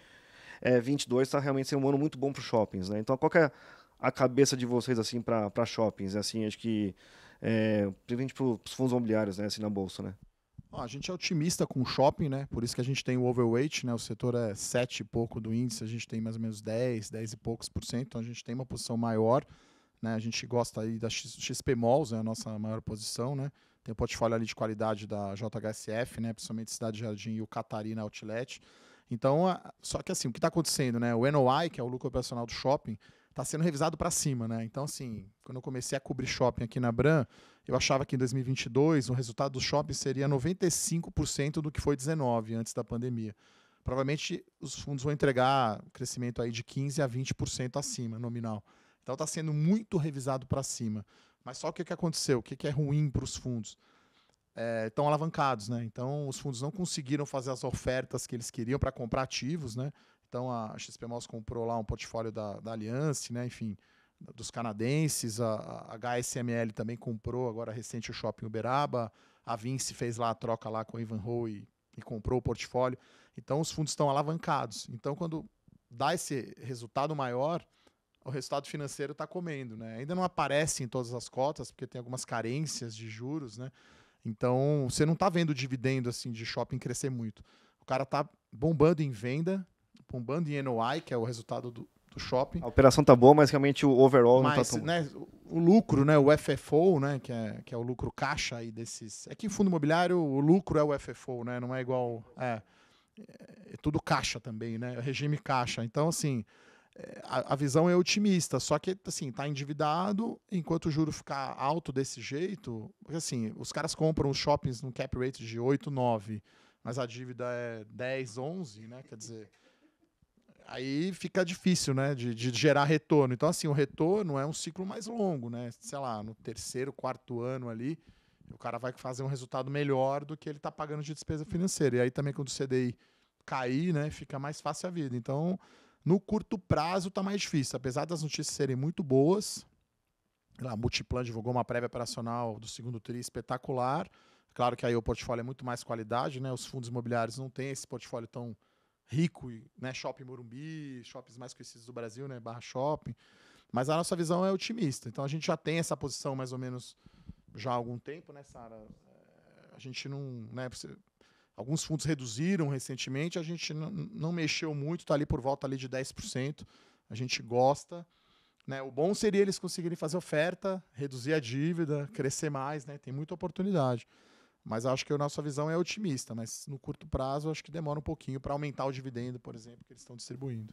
é, 22 está realmente sendo um ano muito bom para os shoppings, né? Então, qual é a cabeça de vocês, assim, para shoppings, assim, acho que, é, principalmente para os fundos imobiliários, né, assim, na Bolsa, né? a gente é otimista com o shopping, né? Por isso que a gente tem o overweight, né? O setor é 7 e pouco do índice, a gente tem mais ou menos 10, 10 e poucos por cento, então a gente tem uma posição maior, né? A gente gosta aí da XP Malls, é né? a nossa maior posição, né? Tem o portfólio ali de qualidade da JHSF, né? Principalmente Cidade Jardim e o Catarina Outlet. Então, só que assim, o que está acontecendo, né? O NOI, que é o lucro operacional do shopping, está sendo revisado para cima, né? Então, assim, quando eu comecei a cobrir shopping aqui na Bran, eu achava que em 2022 o resultado do shopping seria 95% do que foi 19 antes da pandemia. Provavelmente os fundos vão entregar crescimento aí de 15 a 20% acima nominal. Então está sendo muito revisado para cima. Mas só o que, que aconteceu? O que, que é ruim para os fundos? É, estão alavancados, né? Então os fundos não conseguiram fazer as ofertas que eles queriam para comprar ativos, né? Então a XP Moss comprou lá um portfólio da, da Alliance, né? enfim, dos canadenses, a, a HSML também comprou agora recente o shopping Uberaba, a Vinci fez lá a troca lá com a Ivanhoe e, e comprou o portfólio. Então os fundos estão alavancados. Então quando dá esse resultado maior, o resultado financeiro está comendo, né? Ainda não aparece em todas as cotas, porque tem algumas carências de juros, né? Então, você não está vendo o dividendo assim de shopping crescer muito. O cara está bombando em venda, bando e NOI, que é o resultado do, do shopping. A operação tá boa, mas realmente o overall tá mas, não está tão né, O lucro, né, o FFO, né, que é, que é o lucro caixa aí desses... É que fundo imobiliário, o lucro é o FFO, né, não é igual... É, é, é tudo caixa também, né, é regime caixa. Então, assim, é, a, a, visão é otimista, só que, assim, tá endividado, enquanto o juro ficar alto desse jeito, assim, os caras compram os shoppings num cap rate de 8, 9, mas a dívida é 10, 11, né, quer dizer aí fica difícil, né, de, de, gerar retorno. Então, assim, o retorno é um ciclo mais longo, né? Sei lá, no terceiro, quarto ano ali, o cara vai fazer um resultado melhor do que ele está pagando de despesa financeira. E aí também quando o CDI cair, né, fica mais fácil a vida. Então, no curto prazo está mais difícil, apesar das notícias serem muito boas. A Multiplan divulgou uma prévia operacional do segundo tri espetacular. Claro que aí o portfólio é muito mais qualidade, né? Os fundos imobiliários não têm esse portfólio tão rico, né? Shopping Morumbi, shoppings mais conhecidos do Brasil, né? Barra Shopping. Mas a nossa visão é otimista. Então a gente já tem essa posição mais ou menos já há algum tempo, né, Sara? É, a gente não. Né, alguns fundos reduziram recentemente, a gente não, não mexeu muito, está ali por volta ali de 10%. A gente gosta. Né? O bom seria eles conseguirem fazer oferta, reduzir a dívida, crescer mais, né? Tem muita oportunidade. Mas acho que a nossa visão é otimista, mas no curto prazo acho que demora um pouquinho para aumentar o dividendo, por exemplo, que eles estão distribuindo.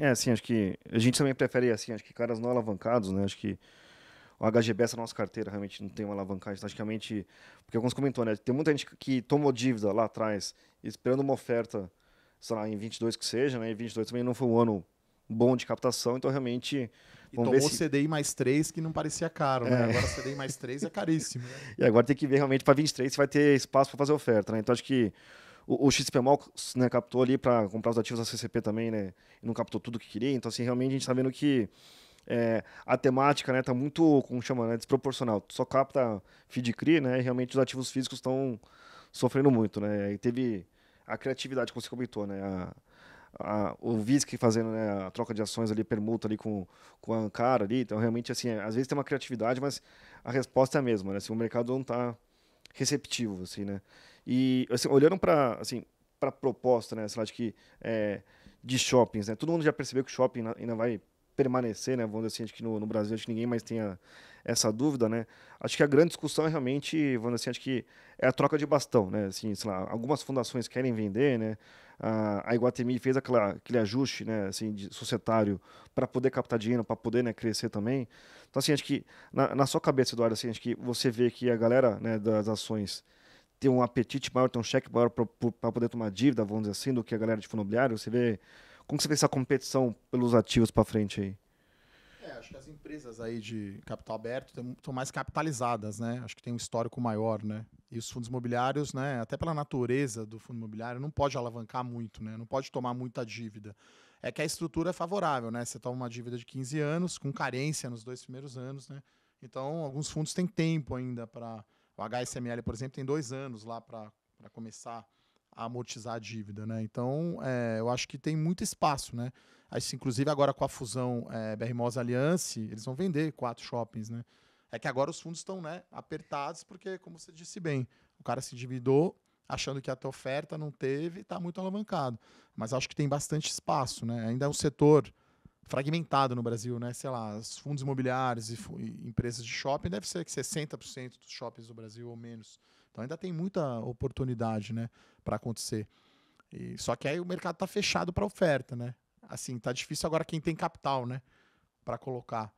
É, assim, acho que a gente também prefere assim, acho que caras não alavancados, né? Acho que o HGB, essa nossa carteira, realmente não tem uma alavancagem praticamente. Então, porque alguns comentou, né? Tem muita gente que tomou dívida lá atrás, esperando uma oferta, sei lá, em 22 que seja, né? E 22 também não foi um ano bom de captação, então realmente e Vamos tomou se... CDI mais 3, que não parecia caro, né? É. Agora CDI mais 3 é caríssimo. Né? e agora tem que ver realmente para 23 se vai ter espaço para fazer oferta, né? Então acho que o, o XPMOL né, captou ali para comprar os ativos da CCP também, né? E não captou tudo que queria. Então, assim, realmente a gente está vendo que é, a temática né, tá muito, como chama, né, desproporcional. Tu só capta FIDCRI, né? E realmente os ativos físicos estão sofrendo muito, né? E teve a criatividade, como você comentou, né? A, a, o Visc fazendo né, a troca de ações ali, permuta ali com, com a Ankara ali. Então, realmente, assim, é, às vezes tem uma criatividade, mas a resposta é a mesma, né? Se assim, o mercado não está receptivo, assim, né? E, assim, olhando para assim, a proposta, né, sei lá, de que... É, de shoppings, né? Todo mundo já percebeu que o shopping ainda vai permanecer, né? Vamos dizer assim, acho que no, no Brasil acho que ninguém mais tenha essa dúvida, né? Acho que a grande discussão é realmente, vamos dizer assim, acho que é a troca de bastão, né? Assim, sei lá, algumas fundações querem vender, né? A, Iguatemi fez aquela, aquele ajuste, né, assim, societário para poder captar dinheiro, para poder, né, crescer também. Então, assim, acho que na, na sua cabeça, Eduardo, assim, acho que você vê que a galera, né, das ações tem um apetite maior, tem um cheque maior para poder tomar dívida, vamos dizer assim, do que a galera de fundo imobiliário. Você vê como você vê essa competição pelos ativos para frente aí? acho que as empresas aí de capital aberto estão mais capitalizadas, né? Acho que tem um histórico maior, né? E os fundos imobiliários, né? Até pela natureza do fundo imobiliário, não pode alavancar muito, né? Não pode tomar muita dívida. É que a estrutura é favorável, né? Você toma uma dívida de 15 anos, com carência nos dois primeiros anos, né? Então, alguns fundos têm tempo ainda para. O HSML, por exemplo, tem dois anos lá para começar a amortizar a dívida, né? Então, é, eu acho que tem muito espaço, né? inclusive, agora com a fusão é, BR Aliança, eles vão vender quatro shoppings, né? É que agora os fundos estão né, apertados, porque, como você disse bem, o cara se endividou achando que até oferta não teve, está muito alavancado. Mas acho que tem bastante espaço, né? Ainda é um setor fragmentado no Brasil, né? Sei lá, os fundos imobiliários e, e empresas de shopping deve ser que 60% dos shoppings do Brasil ou menos. Então ainda tem muita oportunidade, né, para acontecer. E, só que aí o mercado está fechado para oferta, né? assim, tá difícil agora quem tem capital, né? Para colocar.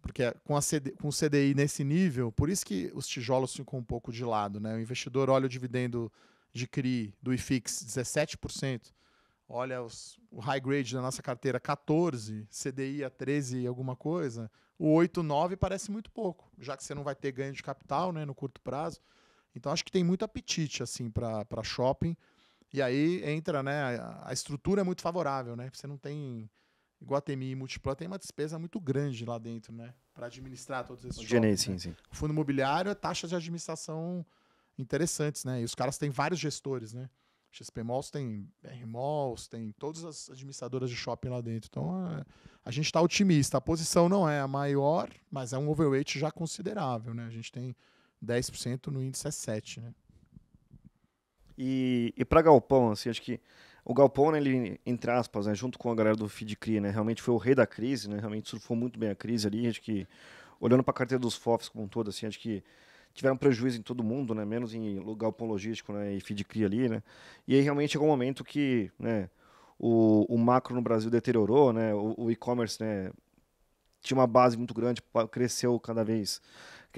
Porque com, a CD, com o CDI nesse nível, por isso que os tijolos ficam um pouco de lado, né? O investidor olha o dividendo de CRI do IFIX 17%, olha os, o high grade da nossa carteira 14%, CDI a 13% alguma coisa, o 8, 9 parece muito pouco, já que você não vai ter ganho de capital né, no curto prazo. Então acho que tem muito apetite assim para shopping e aí entra, né? A estrutura é muito favorável, né? Você não tem. Iguatemi e Multiplan tem uma despesa muito grande lá dentro, né? Para administrar todos esses fundos Sim, né? sim. O fundo imobiliário é taxas de administração interessantes, né? E os caras têm vários gestores, né? XP Malls tem R Malls, tem todas as administradoras de shopping lá dentro. Então é, a gente está otimista. A posição não é a maior, mas é um overweight já considerável, né? A gente tem 10% no índice é 7, né? E, e para Galpão, assim, acho que o Galpão, né, ele, entre aspas, né, junto com a galera do Feed né, realmente foi o rei da crise, né, realmente surfou muito bem a crise ali. Acho que, olhando para a carteira dos FOFs como um todo, assim, acho que tiveram prejuízo em todo mundo, né, menos em Galpão Logístico né, e Feed ali. Né, e aí realmente chegou um momento que né, o, o macro no Brasil deteriorou, né, o, o e-commerce né, tinha uma base muito grande, cresceu cada vez mais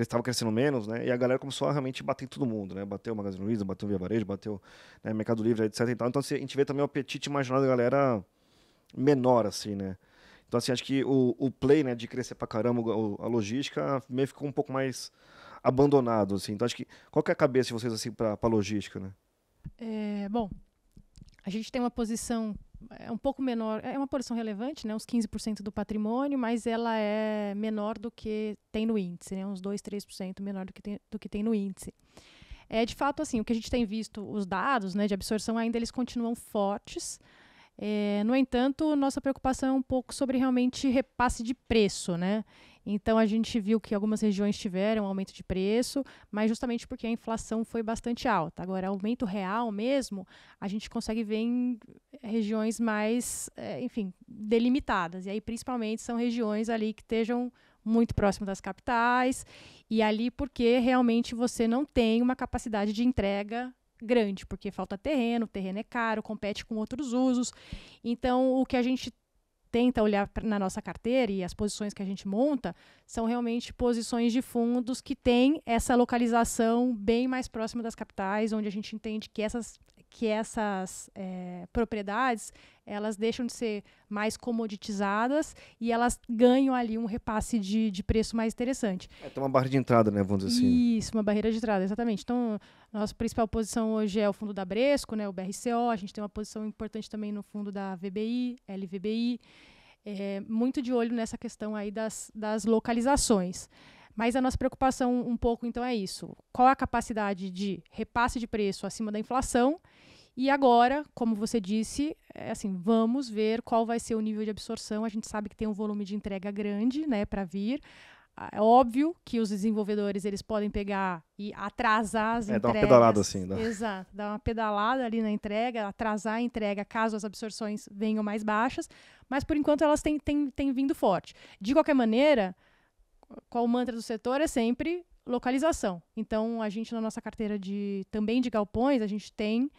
que eles estavam crescendo menos, né? E a galera começou a realmente bater em todo mundo, né? Bateu o Magazine Luiza, bateu o Via Varejo, bateu né, Mercado Livre, etc. Então assim, a gente vê também o apetite imaginário da galera menor, assim, né? Então, assim, acho que o, o play, né, de crescer pra caramba o, a logística, meio ficou um pouco mais abandonado, assim. Então, acho que qual que é a cabeça de vocês, assim, pra, pra logística, né? É, bom, a gente tem uma posição é um pouco menor, é uma porção relevante, né, uns 15% do patrimônio, mas ela é menor do que tem no índice, né, uns 2, 3% menor do que, tem, do que tem no índice. É de fato assim, o que a gente tem visto, os dados né, de absorção ainda eles continuam fortes. É, no entanto, nossa preocupação é um pouco sobre realmente repasse de preço, né? Então a gente viu que algumas regiões tiveram aumento de preço, mas justamente porque a inflação foi bastante alta. Agora, aumento real mesmo, a gente consegue ver em regiões mais, eh, enfim, delimitadas. E aí, principalmente, são regiões ali que estejam muito próximas das capitais, e ali porque realmente você não tem uma capacidade de entrega grande, porque falta terreno, o terreno é caro, compete com outros usos. Então, o que a gente tenta olhar na nossa carteira e as posições que a gente monta são realmente posições de fundos que têm essa localização bem mais próxima das capitais, onde a gente entende que essas que essas é, propriedades elas deixam de ser mais comoditizadas e elas ganham ali um repasse de, de preço mais interessante. É, uma barreira de entrada, né? Vamos dizer assim. Né? Isso, uma barreira de entrada, exatamente. Então, nossa principal posição hoje é o fundo da Bresco, né, o BRCO, a gente tem uma posição importante também no fundo da VBI, LVBI, é, muito de olho nessa questão aí das, das localizações. Mas a nossa preocupação um pouco então é isso: qual a capacidade de repasse de preço acima da inflação e agora, como você disse, é assim, vamos ver qual vai ser o nível de absorção. A gente sabe que tem um volume de entrega grande, né, para vir. Ah, é óbvio que os desenvolvedores eles podem pegar e atrasar as é, entregas. É, dar uma pedalada assim. Dá. Exato, dar uma pedalada ali na entrega, atrasar a entrega caso as absorções venham mais baixas, mas por enquanto elas têm, têm, têm vindo forte. De qualquer maneira, qual o mantra do setor é sempre localização. Então, a gente na nossa carteira de também de galpões, a gente tem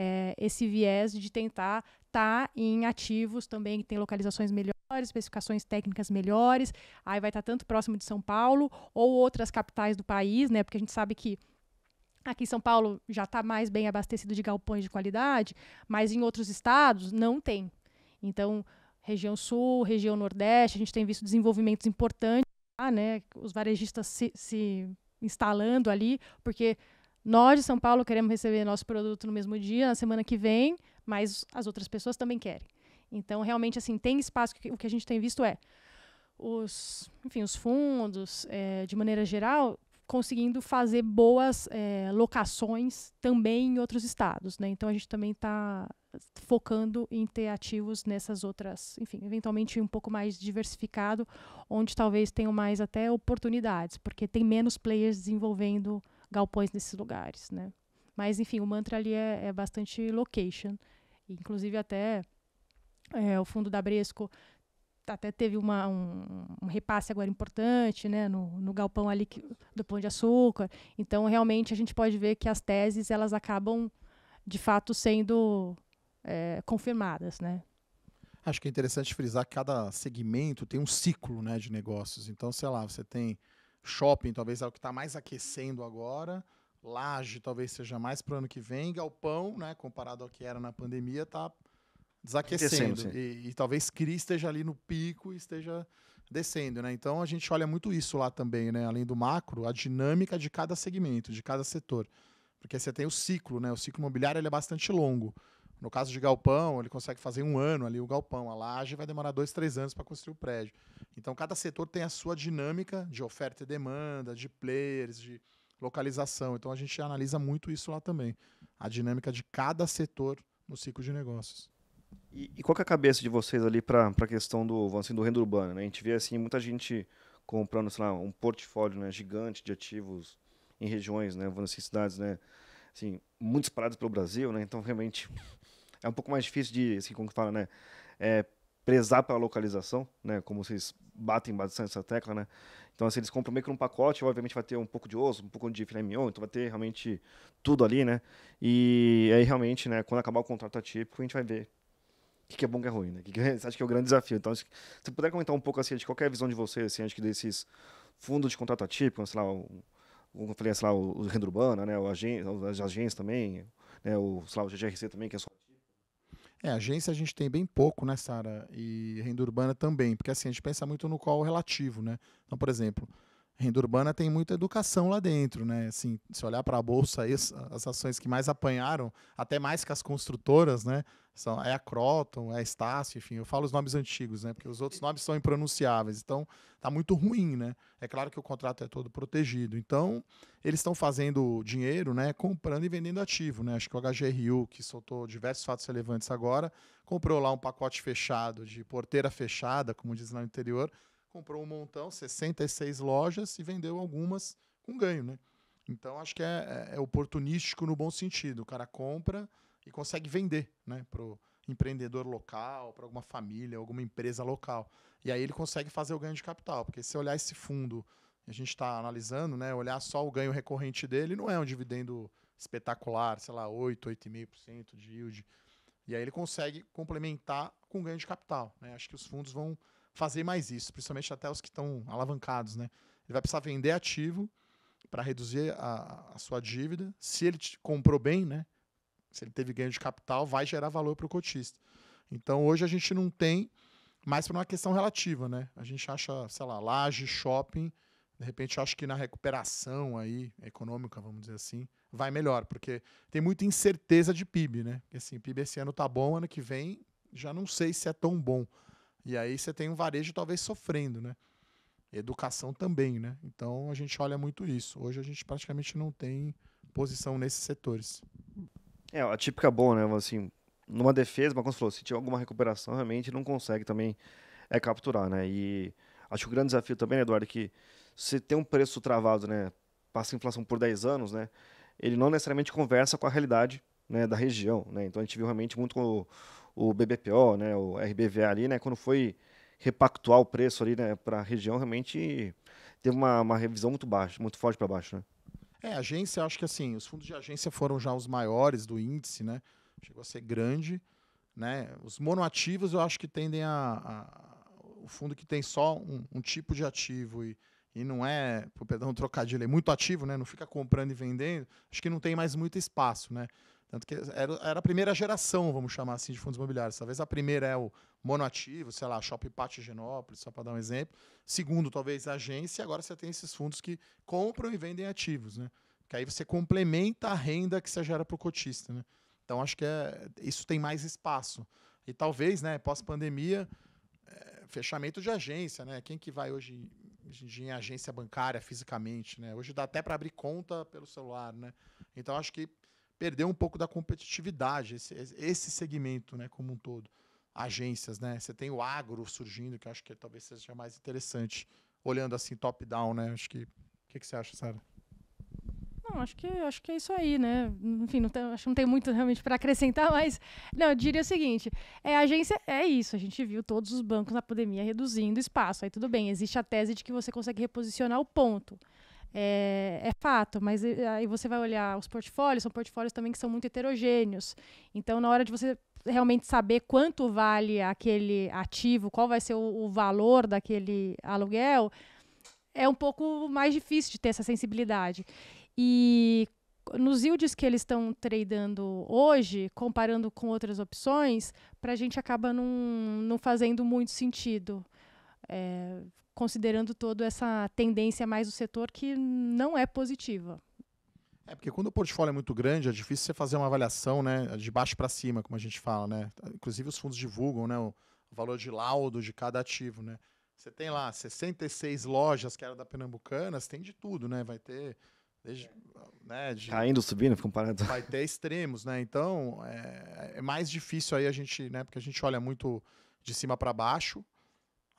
é, esse viés de tentar estar tá em ativos também que tem localizações melhores, especificações técnicas melhores, aí vai estar tá tanto próximo de São Paulo ou outras capitais do país, né? Porque a gente sabe que Aqui em São Paulo já está mais bem abastecido de galpões de qualidade, mas em outros estados não tem. Então, região sul, região nordeste, a gente tem visto desenvolvimentos importantes, né? os varejistas se, se instalando ali, porque nós de São Paulo queremos receber nosso produto no mesmo dia, na semana que vem, mas as outras pessoas também querem. Então, realmente, assim, tem espaço. Que, o que a gente tem visto é os, enfim, os fundos, é, de maneira geral, conseguindo fazer boas é, locações também em outros estados, né? Então a gente também está focando em ter ativos nessas outras, enfim, eventualmente um pouco mais diversificado, onde talvez tenham mais até oportunidades, porque tem menos players desenvolvendo galpões nesses lugares, né? Mas, enfim, o mantra ali é, é bastante location. Inclusive, até é, o fundo da Bresco até teve uma, um, um, repasse agora importante né, no, no galpão ali que, do Pão de Açúcar. Então, realmente, a gente pode ver que as teses elas acabam, de fato, sendo é, confirmadas. Né? Acho que é interessante frisar que cada segmento tem um ciclo né, de negócios. Então, sei lá, você tem Shopping talvez é o que está mais aquecendo agora. Laje talvez seja mais para o ano que vem. Galpão, né, comparado ao que era na pandemia, está desaquecendo. E, e, talvez CRI esteja ali no pico e esteja descendo. Né? Então a gente olha muito isso lá também, né? além do macro, a dinâmica de cada segmento, de cada setor. Porque você tem o ciclo, né? o ciclo imobiliário ele é bastante longo. No caso de galpão, ele consegue fazer um ano ali o galpão. A laje vai demorar dois, três anos para construir o prédio. Então, cada setor tem a sua dinâmica de oferta e demanda, de players, de localização. Então, a gente analisa muito isso lá também. A dinâmica de cada setor no ciclo de negócios. E, e qual é a cabeça de vocês ali para a questão do, assim, do renda urbana? Né? A gente vê assim, muita gente comprando sei lá, um portfólio né, gigante de ativos em regiões, né, assim, cidades né, assim, muito esperados pelo Brasil, né? Então, realmente, é um pouco mais difícil de, assim, como que fala, né? É, prezar pela localização, né? Como vocês batem bastante essa tecla, né? Então, assim, eles compram meio que um pacote, obviamente vai ter um pouco de osso, um pouco de filé mignon, então vai ter realmente tudo ali, né? E aí, realmente, né, quando acabar o contrato atípico, a gente vai ver o que, que é bom que é ruim, né? Que que é, acho que é o grande desafio. Então, se você puder comentar um pouco, assim, de qualquer é visão de vocês, assim, acho que desses fundos de contrato atípico, sei lá, um, como eu falei, sei lá, o, renda urbana, né, o agen as agências também, né, o, sei lá, o GGRC também, que é só. É, agência a gente tem bem pouco, né, Sara? E renda urbana também, porque assim, a gente pensa muito no qual relativo, né? Então, por exemplo, Renda urbana tem muita educação lá dentro, né? Assim, se olhar para a bolsa, as ações que mais apanharam, até mais que as construtoras, né? São, é a Croton, é a Estácio, enfim, eu falo os nomes antigos, né? Porque os outros nomes são impronunciáveis. Então, tá muito ruim, né? É claro que o contrato é todo protegido. Então, eles estão fazendo dinheiro, né? Comprando e vendendo ativo, né? Acho que o HGRU, que soltou diversos fatos relevantes agora, comprou lá um pacote fechado de porteira fechada, como diz lá no interior, comprou um montão, 66 lojas e vendeu algumas com ganho, né? Então acho que é, é, é oportunístico no bom sentido. O cara compra e consegue vender, né, o empreendedor local, para alguma família, alguma empresa local. E aí ele consegue fazer o ganho de capital, porque se olhar esse fundo, a gente está analisando, né, olhar só o ganho recorrente dele não é um dividendo espetacular, sei lá, 8, 8,5% de yield. E aí ele consegue complementar com ganho de capital. Né? Acho que os fundos vão fazer mais isso, principalmente até os que estão alavancados, né? Ele vai precisar vender ativo para reduzir a, a, sua dívida. Se ele comprou bem, né? Se ele teve ganho de capital, vai gerar valor para o cotista. Então hoje a gente não tem mais por uma questão relativa, né? A gente acha, sei lá, laje, shopping, de repente eu acho que na recuperação aí econômica, vamos dizer assim, vai melhor, porque tem muita incerteza de PIB, né? Porque, assim, PIB esse ano tá bom, ano que vem já não sei se é tão bom. E aí você tem um varejo talvez sofrendo, né? Educação também, né? Então a gente olha muito isso. Hoje a gente praticamente não tem posição nesses setores. É, a típica boa, né? Assim, numa defesa, mas como você falou, se tiver alguma recuperação, realmente não consegue também é, capturar, né? E acho que o grande desafio também, né, Eduardo, é que se tem um preço travado, né? Passa a inflação por 10 anos, né? Ele não necessariamente conversa com a realidade né, da região, né? Então a gente viu realmente muito o BBPO, né, o RBVA ali, né, quando foi repactuar o preço ali, né, para a região, realmente teve uma, uma revisão muito baixa, muito forte para baixo, né? É, agência, acho que assim, os fundos de agência foram já os maiores do índice, né? Chegou a ser grande, né? Os monoativos eu acho que tendem a, a o fundo que tem só um, um tipo de ativo e, e não é, perdão, um trocadilho, é muito ativo, né? Não fica comprando e vendendo. Acho que não tem mais muito espaço, né? Tanto que era, era a primeira geração, vamos chamar assim, de fundos imobiliários. Talvez a primeira é o monoativo, sei lá, Shopping Pátio Genópolis, só para dar um exemplo. Segundo, talvez a agência, e agora você tem esses fundos que compram e vendem ativos, né? Que aí você complementa a renda que você gera para o cotista, né? Então acho que é, isso tem mais espaço. E talvez, né, pós-pandemia, é, fechamento de agência, né? Quem que vai hoje em agência bancária fisicamente, né? Hoje dá até para abrir conta pelo celular, né? Então acho que perdeu um pouco da competitividade, esse, esse segmento né, como um todo. Agências, né? Você tem o agro surgindo, que eu acho que talvez seja mais interessante, olhando assim top-down, né? Acho que. O que, que você acha, Sara? Não, acho que, acho que é isso aí, né? Enfim, não tem, acho que não tem muito realmente para acrescentar, mas não, eu diria o seguinte: é, a agência é isso. A gente viu todos os bancos na pandemia reduzindo espaço. Aí tudo bem, existe a tese de que você consegue reposicionar o ponto. É, é, fato, mas eh, aí você vai olhar os portfólios, são portfólios também que são muito heterogêneos. Então, na hora de você realmente saber quanto vale aquele ativo, qual vai ser o, o valor daquele aluguel, é um pouco mais difícil de ter essa sensibilidade. E nos yields que eles estão tradando hoje, comparando com outras opções, para a gente acaba não, não fazendo muito sentido. É, considerando toda essa tendência mais do setor que não é positiva. É, porque quando o portfólio é muito grande, é difícil você fazer uma avaliação né, de baixo para cima, como a gente fala. Né? Inclusive, os fundos divulgam né, o valor de laudo de cada ativo. Né? Você tem lá 66 lojas que era da Pernambucanas, tem de tudo, né? Vai ter. Desde, né, de, Caindo, subindo, ficam Vai ter extremos, né? Então, é, é mais difícil aí a gente, né? Porque a gente olha muito de cima para baixo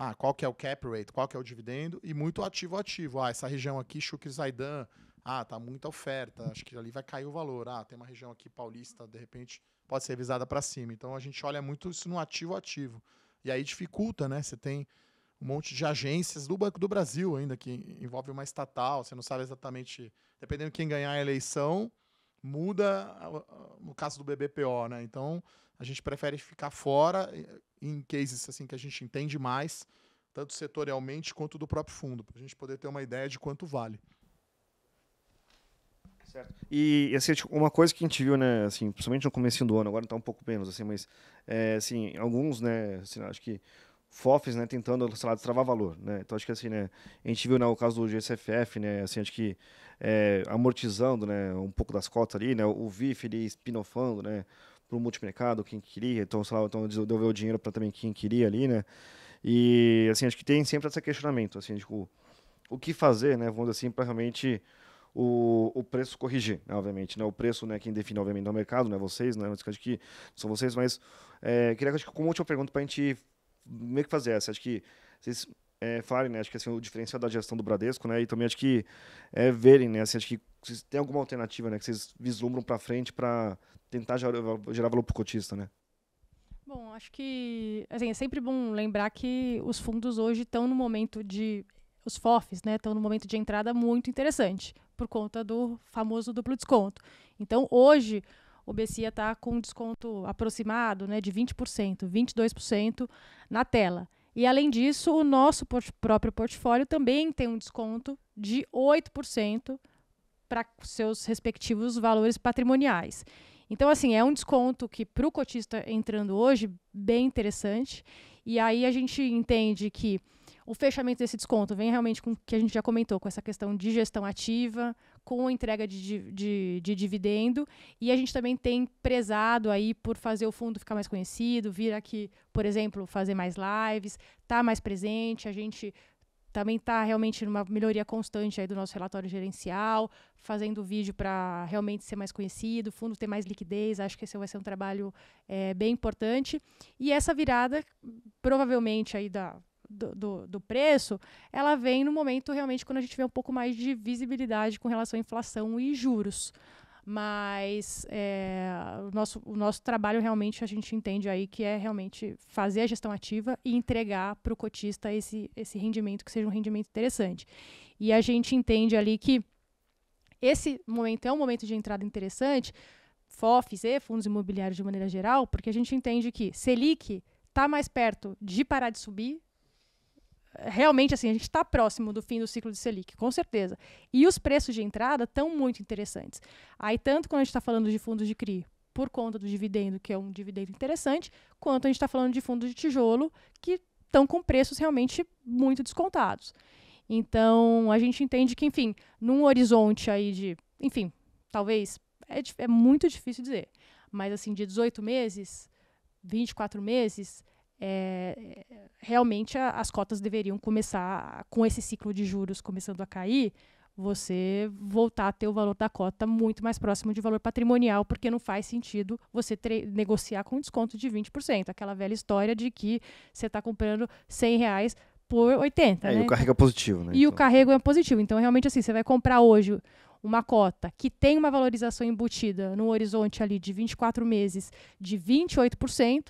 ah, qual que é o cap rate, qual que é o dividendo, e muito ativo ativo. Ah, essa região aqui, Shukri Zaidan, ah, tá muita oferta, acho que ali vai cair o valor. Ah, tem uma região aqui paulista, de repente pode ser revisada para cima. Então a gente olha muito isso no ativo ativo. E aí dificulta, né? Você tem um monte de agências do Banco do Brasil ainda, que envolve uma estatal, você não sabe exatamente, dependendo de quem ganhar a eleição, muda ah, ah, no caso do BBPO, né? Então a gente prefere ficar fora em cases assim que a gente entende mais, tanto setorialmente quanto do próprio fundo, para a gente poder ter uma ideia de quanto vale. Certo. E assim, tipo, uma coisa que a gente viu, né, assim, principalmente no começo do ano, agora está um pouco menos, assim, mas é, assim, alguns, né, assim, acho que FOFs, né, tentando, sei lá, destravar valor, né? Então acho que assim, né, a gente viu, né, o caso do GCFF, né, assim, acho que é, amortizando, né, um pouco das cotas ali, né, o VIF ele spinofando, né, para o multimercado, quem queria, então, sei lá, então devolveu o dinheiro para também quem queria ali, né? E, assim, acho que tem sempre esse questionamento, assim, tipo, o que fazer, né, vamos dizer assim, para realmente o, o preço corrigir, né, obviamente, né? O preço, né, quem define, obviamente, é o mercado, é vocês, né, mas acho que são vocês, mas é, queria, acho que, como última pergunta para a gente meio que fazer essa, acho que vocês é, falarem, né? Acho que assim, o diferencial da gestão do Bradesco, né? E também acho que é verem, né? Assim, acho que vocês alguma alternativa, né? Que vocês vislumbram para frente para tentar gerar, gerar valor para o cotista, né? Bom, acho que assim, é sempre bom lembrar que os fundos hoje estão no momento de. Os FOFs, né? Estão no momento de entrada muito interessante, por conta do famoso duplo desconto. Então, hoje, o BCIA está com um desconto aproximado né, de 20%, 22% na tela. E além disso, o nosso port próprio portfólio também tem um desconto de 8% para seus respectivos valores patrimoniais. Então, assim, é um desconto que para o cotista entrando hoje, bem interessante. E aí a gente entende que o fechamento desse desconto vem realmente com o que a gente já comentou, com essa questão de gestão ativa, com a entrega de, de, de, dividendo. E a gente também tem prezado aí por fazer o fundo ficar mais conhecido, vir aqui, por exemplo, fazer mais lives, estar tá mais presente. A gente também está realmente numa melhoria constante aí do nosso relatório gerencial, fazendo vídeo para realmente ser mais conhecido, o fundo ter mais liquidez. Acho que esse vai ser um trabalho é, bem importante. E essa virada, provavelmente aí da do, do, do, preço, ela vem no momento realmente quando a gente vê um pouco mais de visibilidade com relação à inflação e juros. Mas é, o, nosso, o nosso trabalho realmente a gente entende aí que é realmente fazer a gestão ativa e entregar para o cotista esse, esse rendimento que seja um rendimento interessante. E a gente entende ali que esse momento é um momento de entrada interessante, FOFs e fundos imobiliários de maneira geral, porque a gente entende que Selic está mais perto de parar de subir realmente assim, a gente está próximo do fim do ciclo de Selic, com certeza. E os preços de entrada estão muito interessantes. Aí, tanto quando a gente está falando de fundos de CRI por conta do dividendo, que é um dividendo interessante, quanto a gente está falando de fundos de tijolo, que estão com preços realmente muito descontados. Então, a gente entende que, enfim, num horizonte aí de, enfim, talvez, é, é muito difícil dizer, mas assim, de 18 meses, 24 meses, é, realmente a, as cotas deveriam começar, com esse ciclo de juros começando a cair, você voltar a ter o valor da cota muito mais próximo de valor patrimonial, porque não faz sentido você negociar com desconto de 20%. Aquela velha história de que você está comprando 100 reais por 80. É, né? E o né? carrego é positivo, né? E então. o carrego é positivo. Então, realmente, assim, você vai comprar hoje uma cota que tem uma valorização embutida no horizonte ali de 24 meses de 28%,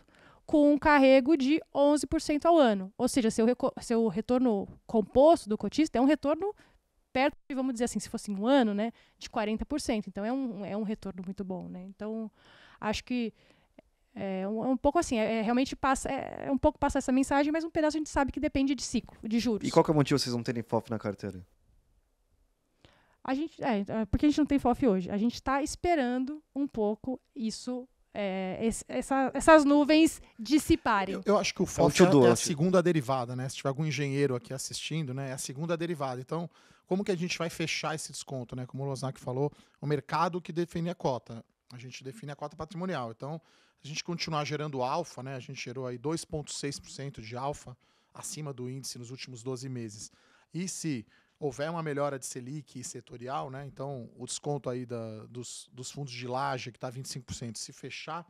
com um carrego de 11% ao ano. Ou seja, seu, seu retorno composto do cotista é um retorno perto, de, vamos dizer assim, se fosse um ano, né, de 40%. Então é um, é um retorno muito bom. Né? Então acho que é, é um, é um pouco assim, é, é realmente passa, é, é, um pouco passar essa mensagem, mas um pedaço a gente sabe que depende de ciclo, de juros. E qual que é o motivo vocês não terem FOF na carteira? A gente, é, é, porque a gente não tem FOF hoje. A gente está esperando um pouco isso é, esse, essa, essas nuvens dissiparem. Eu, eu, acho que o FOT é, o é, a segunda derivada, né? Se tiver algum engenheiro aqui assistindo, né? É a segunda derivada. Então, como que a gente vai fechar esse desconto, né? Como o Loznak falou, o mercado que define a cota. A gente define a cota patrimonial. Então, a gente continuar gerando alfa, né? A gente gerou aí 2,6% de alfa acima do índice nos últimos 12 meses. E se houver uma melhora de Selic setorial, né? Então, o desconto aí da, dos, dos fundos de laje, que está 25%, se fechar,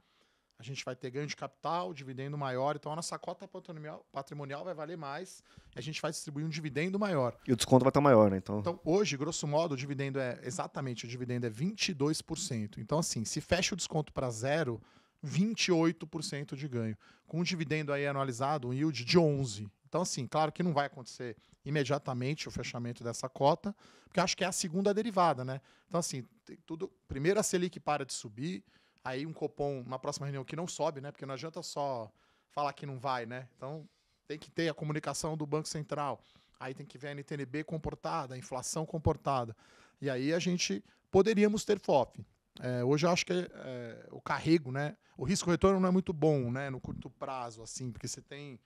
a gente vai ter ganho de capital, dividendo maior. Então, a nossa cota patrimonial, patrimonial vai valer mais e a gente vai distribuir um dividendo maior. E o desconto vai estar tá maior, né? Então... então, hoje, grosso modo, o dividendo é... Exatamente, o dividendo é 22%. Então, assim, se fecha o desconto para zero, 28% de ganho. Com um dividendo aí anualizado, um yield de 11%. Então, assim, claro que não vai acontecer imediatamente o fechamento dessa cota, porque acho que é a segunda derivada, né? Então, assim, tudo. Primeiro a Selic para de subir, aí um copom na próxima reunião que não sobe, né? Porque não adianta só falar que não vai, né? Então tem que ter a comunicação do Banco Central. Aí tem que ver a NTNB comportada, a inflação comportada. E aí a gente poderíamos ter FOF. É, hoje eu acho que é, é o carrego, né? O risco retorno não é muito bom, né? No curto prazo, assim, porque você tem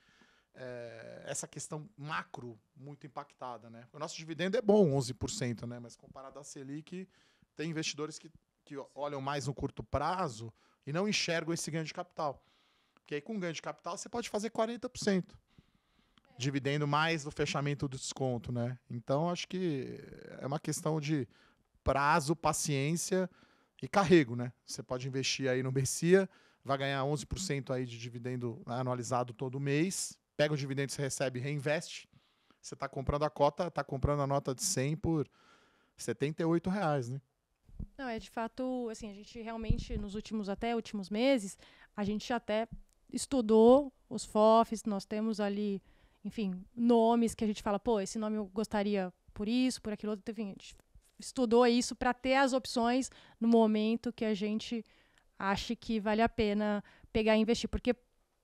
é, essa questão macro muito impactada. Né? O nosso dividendo é bom, 11%, né? mas comparado à Selic, tem investidores que, que olham mais no curto prazo e não enxergam esse ganho de capital. Porque aí com ganho de capital você pode fazer 40%. Dividendo mais do fechamento do desconto, né? Então, acho que é uma questão de prazo, paciência e carrego, né? Você pode investir aí no Bercia, vai ganhar 11% aí de dividendo anualizado todo mês, pega os dividendos, recebe reinveste. Você está comprando a cota, está comprando a nota de 100 por 78 reais, né? Não, é de fato, assim, a gente realmente, nos últimos, até últimos meses, a gente até estudou os FOFs, nós temos ali, enfim, nomes que a gente fala, pô, esse nome eu gostaria por isso, por aquilo outro, enfim, a gente estudou isso para ter as opções no momento que a gente acha que vale a pena pegar e investir. Porque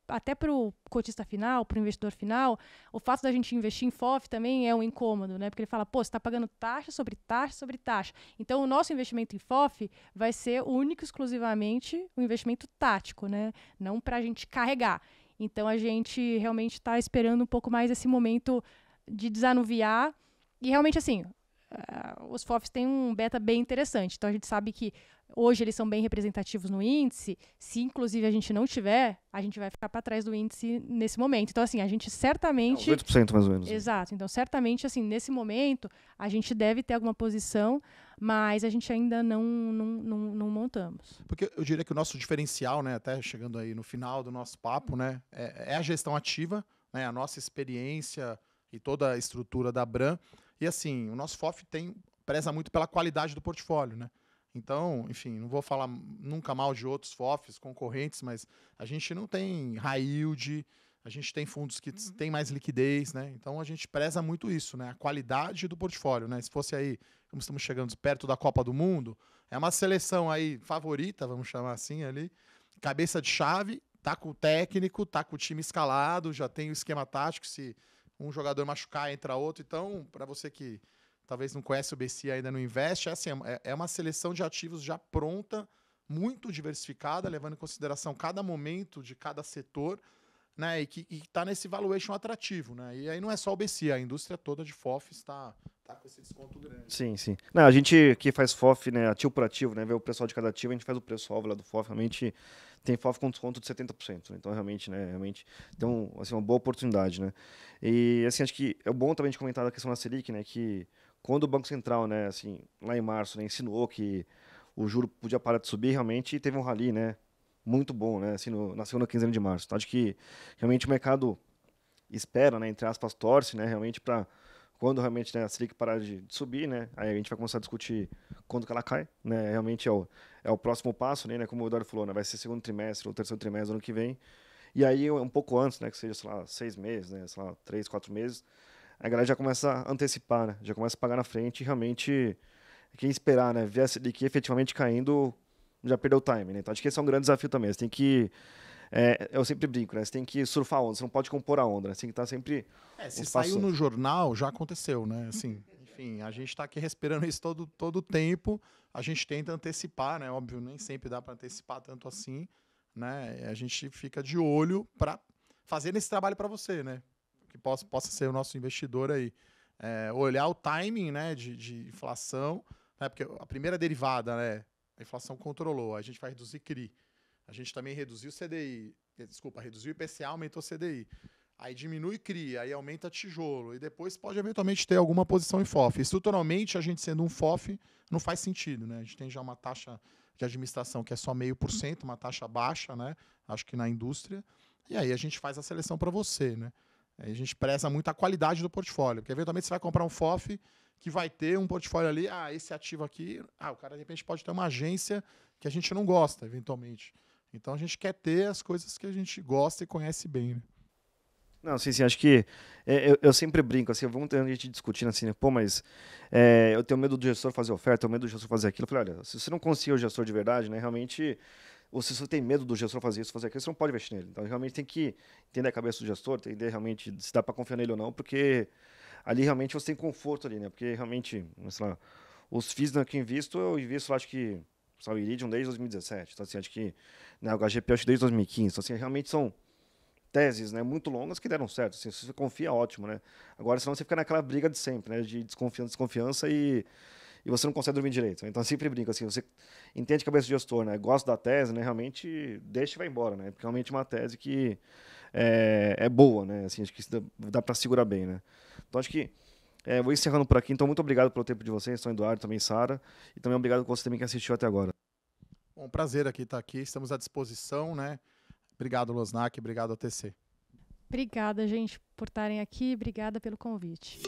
até para o cotista final, para o investidor final, o fato da gente investir em FOF também é um incômodo, né? Porque ele fala, pô, você está pagando taxa sobre taxa sobre taxa. Então, o nosso investimento em FOF vai ser único exclusivamente um investimento tático, né? Não para a gente carregar. Então, a gente realmente está esperando um pouco mais esse momento de desanuviar. E realmente, assim, uh, os FOFs têm um beta bem interessante. Então a gente sabe que hoje eles são bem representativos no índice. Se inclusive a gente não tiver, a gente vai ficar para trás do índice nesse momento. Então assim, a gente certamente é, 8% mais ou menos. Né? Exato. Então certamente assim, nesse momento a gente deve ter alguma posição, mas a gente ainda não não, não, não montamos. Porque eu diria que o nosso diferencial, né, até chegando aí no final do nosso papo, né, é, é a gestão ativa, né, a nossa experiência e toda a estrutura da Bram e assim, o nosso FOF tem, preza muito pela qualidade do portfólio, né? Então, enfim, não vou falar nunca mal de outros FOFs concorrentes, mas a gente não tem high yield, a gente tem fundos que uhum. têm mais liquidez, né? Então a gente preza muito isso, né? A qualidade do portfólio, né? Se fosse aí, como estamos chegando perto da Copa do Mundo, é uma seleção aí favorita, vamos chamar assim ali, cabeça de chave, tá com o técnico, tá com o time escalado, já tem o esquema tático, se um jogador machucar, entra outro. Então, para você que talvez não conhece o BC ainda não investe, é, assim, é, é uma seleção de ativos já pronta, muito diversificada, levando em consideração cada momento de cada setor né? E que está nesse valuation atrativo, né? E aí não é só o BC, a indústria toda de FOF está tá com esse desconto grande. Sim, sim. Não, a gente que faz FOF, né, ativo por ativo, né, vê o pessoal de cada ativo, a gente faz o preço alvo lá do FOF, realmente tem FOF com desconto de 70%, né? então realmente, né, realmente tem um, assim, uma boa oportunidade, né. E assim, acho que é bom também de comentar a questão da Selic, né, que quando o Banco Central, né, assim, lá em março, né, ensinou que o juro podia parar de subir, realmente teve um rally, né, muito bom, né? Assim, no, na segunda quinzena de março. Acho tá? que realmente o mercado espera, né? Entre aspas, torce, né? Realmente para quando realmente né, a Selic parar de, de, subir, né? Aí a gente vai começar a discutir quando que ela cai, né? Realmente é o, é o próximo passo, né? né como o Eduardo falou, né? Vai ser segundo trimestre ou terceiro trimestre do ano que vem. E aí, um pouco antes, né? Que seja, sei lá, seis meses, né? Sei lá, três, quatro meses. A galera já começa a antecipar, né? Já começa a pagar na frente e realmente quem esperar, né? Ver a Selic efetivamente caindo já perdeu o time, né? Então acho que esse é um grande desafio também. Você tem que. É, eu sempre brinco, né? Você tem que surfar a onda, você não pode compor a onda, né? Você tem que estar tá sempre. É, se saiu no jornal, já aconteceu, né? Assim, enfim, a gente está aqui respirando isso todo o todo tempo. A gente tenta antecipar, né? Óbvio, nem sempre dá para antecipar tanto assim, né? A gente fica de olho para fazer esse trabalho para você, né? Que possa, possa ser o nosso investidor aí. É, olhar o timing né, de, de inflação, né? porque a primeira derivada, né? a inflação controlou, a gente vai reduzir CRI. A gente também reduziu o CDI, eh, desculpa, reduziu o IPCA, aumentou o CDI. Aí diminui CRI, aí aumenta tijolo, e depois pode eventualmente ter alguma posição em FOF. Estruturalmente, a gente sendo um FOF, não faz sentido, né? A gente tem já uma taxa de administração que é só meio por cento, uma taxa baixa, né? Acho que na indústria. E aí a gente faz a seleção para você, né? Aí a gente preza muito a qualidade do portfólio, porque eventualmente você vai comprar um FOF, que vai ter um portfólio ali, ah, esse ativo aqui, ah, o cara de repente pode ter uma agência que a gente não gosta, eventualmente. Então a gente quer ter as coisas que a gente gosta e conhece bem, né? Não, sim, sim, acho que é, eu, eu, sempre brinco, assim, vamos ter gente discutindo assim, né, pô, mas é, eu tenho medo do gestor fazer oferta, eu tenho medo do gestor fazer aquilo. Eu falei, olha, se você não conseguir o gestor de verdade, né, realmente, ou se você tem medo do gestor fazer isso, fazer aquilo, você não pode investir nele. Então, realmente tem que entender a cabeça do gestor, entender realmente se dá para confiar nele ou não, porque ali realmente você tem conforto ali, né? Porque realmente, né, sei lá, os FIIs né, que eu invisto, eu invisto, acho que, o Iridium desde 2017. Então, assim, acho que, né, o HGP acho desde 2015. Então, assim, realmente são teses, né, muito longas que deram certo. Assim, se você confia, ótimo, né? Agora, senão você fica naquela briga de sempre, né? De desconfiança, desconfiança e e você não consegue dormir direito. Então sempre brinco assim, você entende a cabeça de gestor, né? Gosta da tese, né? Realmente deixa e vai embora, né? Porque é realmente é uma tese que é, é boa, né? Assim, acho que dá, dá para segurar bem, né? Então acho que é, vou encerrando por aqui. Então muito obrigado pelo tempo de vocês, São Eduardo, também Sara, e também obrigado você também que assistiu até agora. Bom, prazer aqui estar aqui. Estamos à disposição, né? Obrigado, Loznac, Obrigado, OTC. Obrigada, gente, por estarem aqui. Obrigada pelo convite.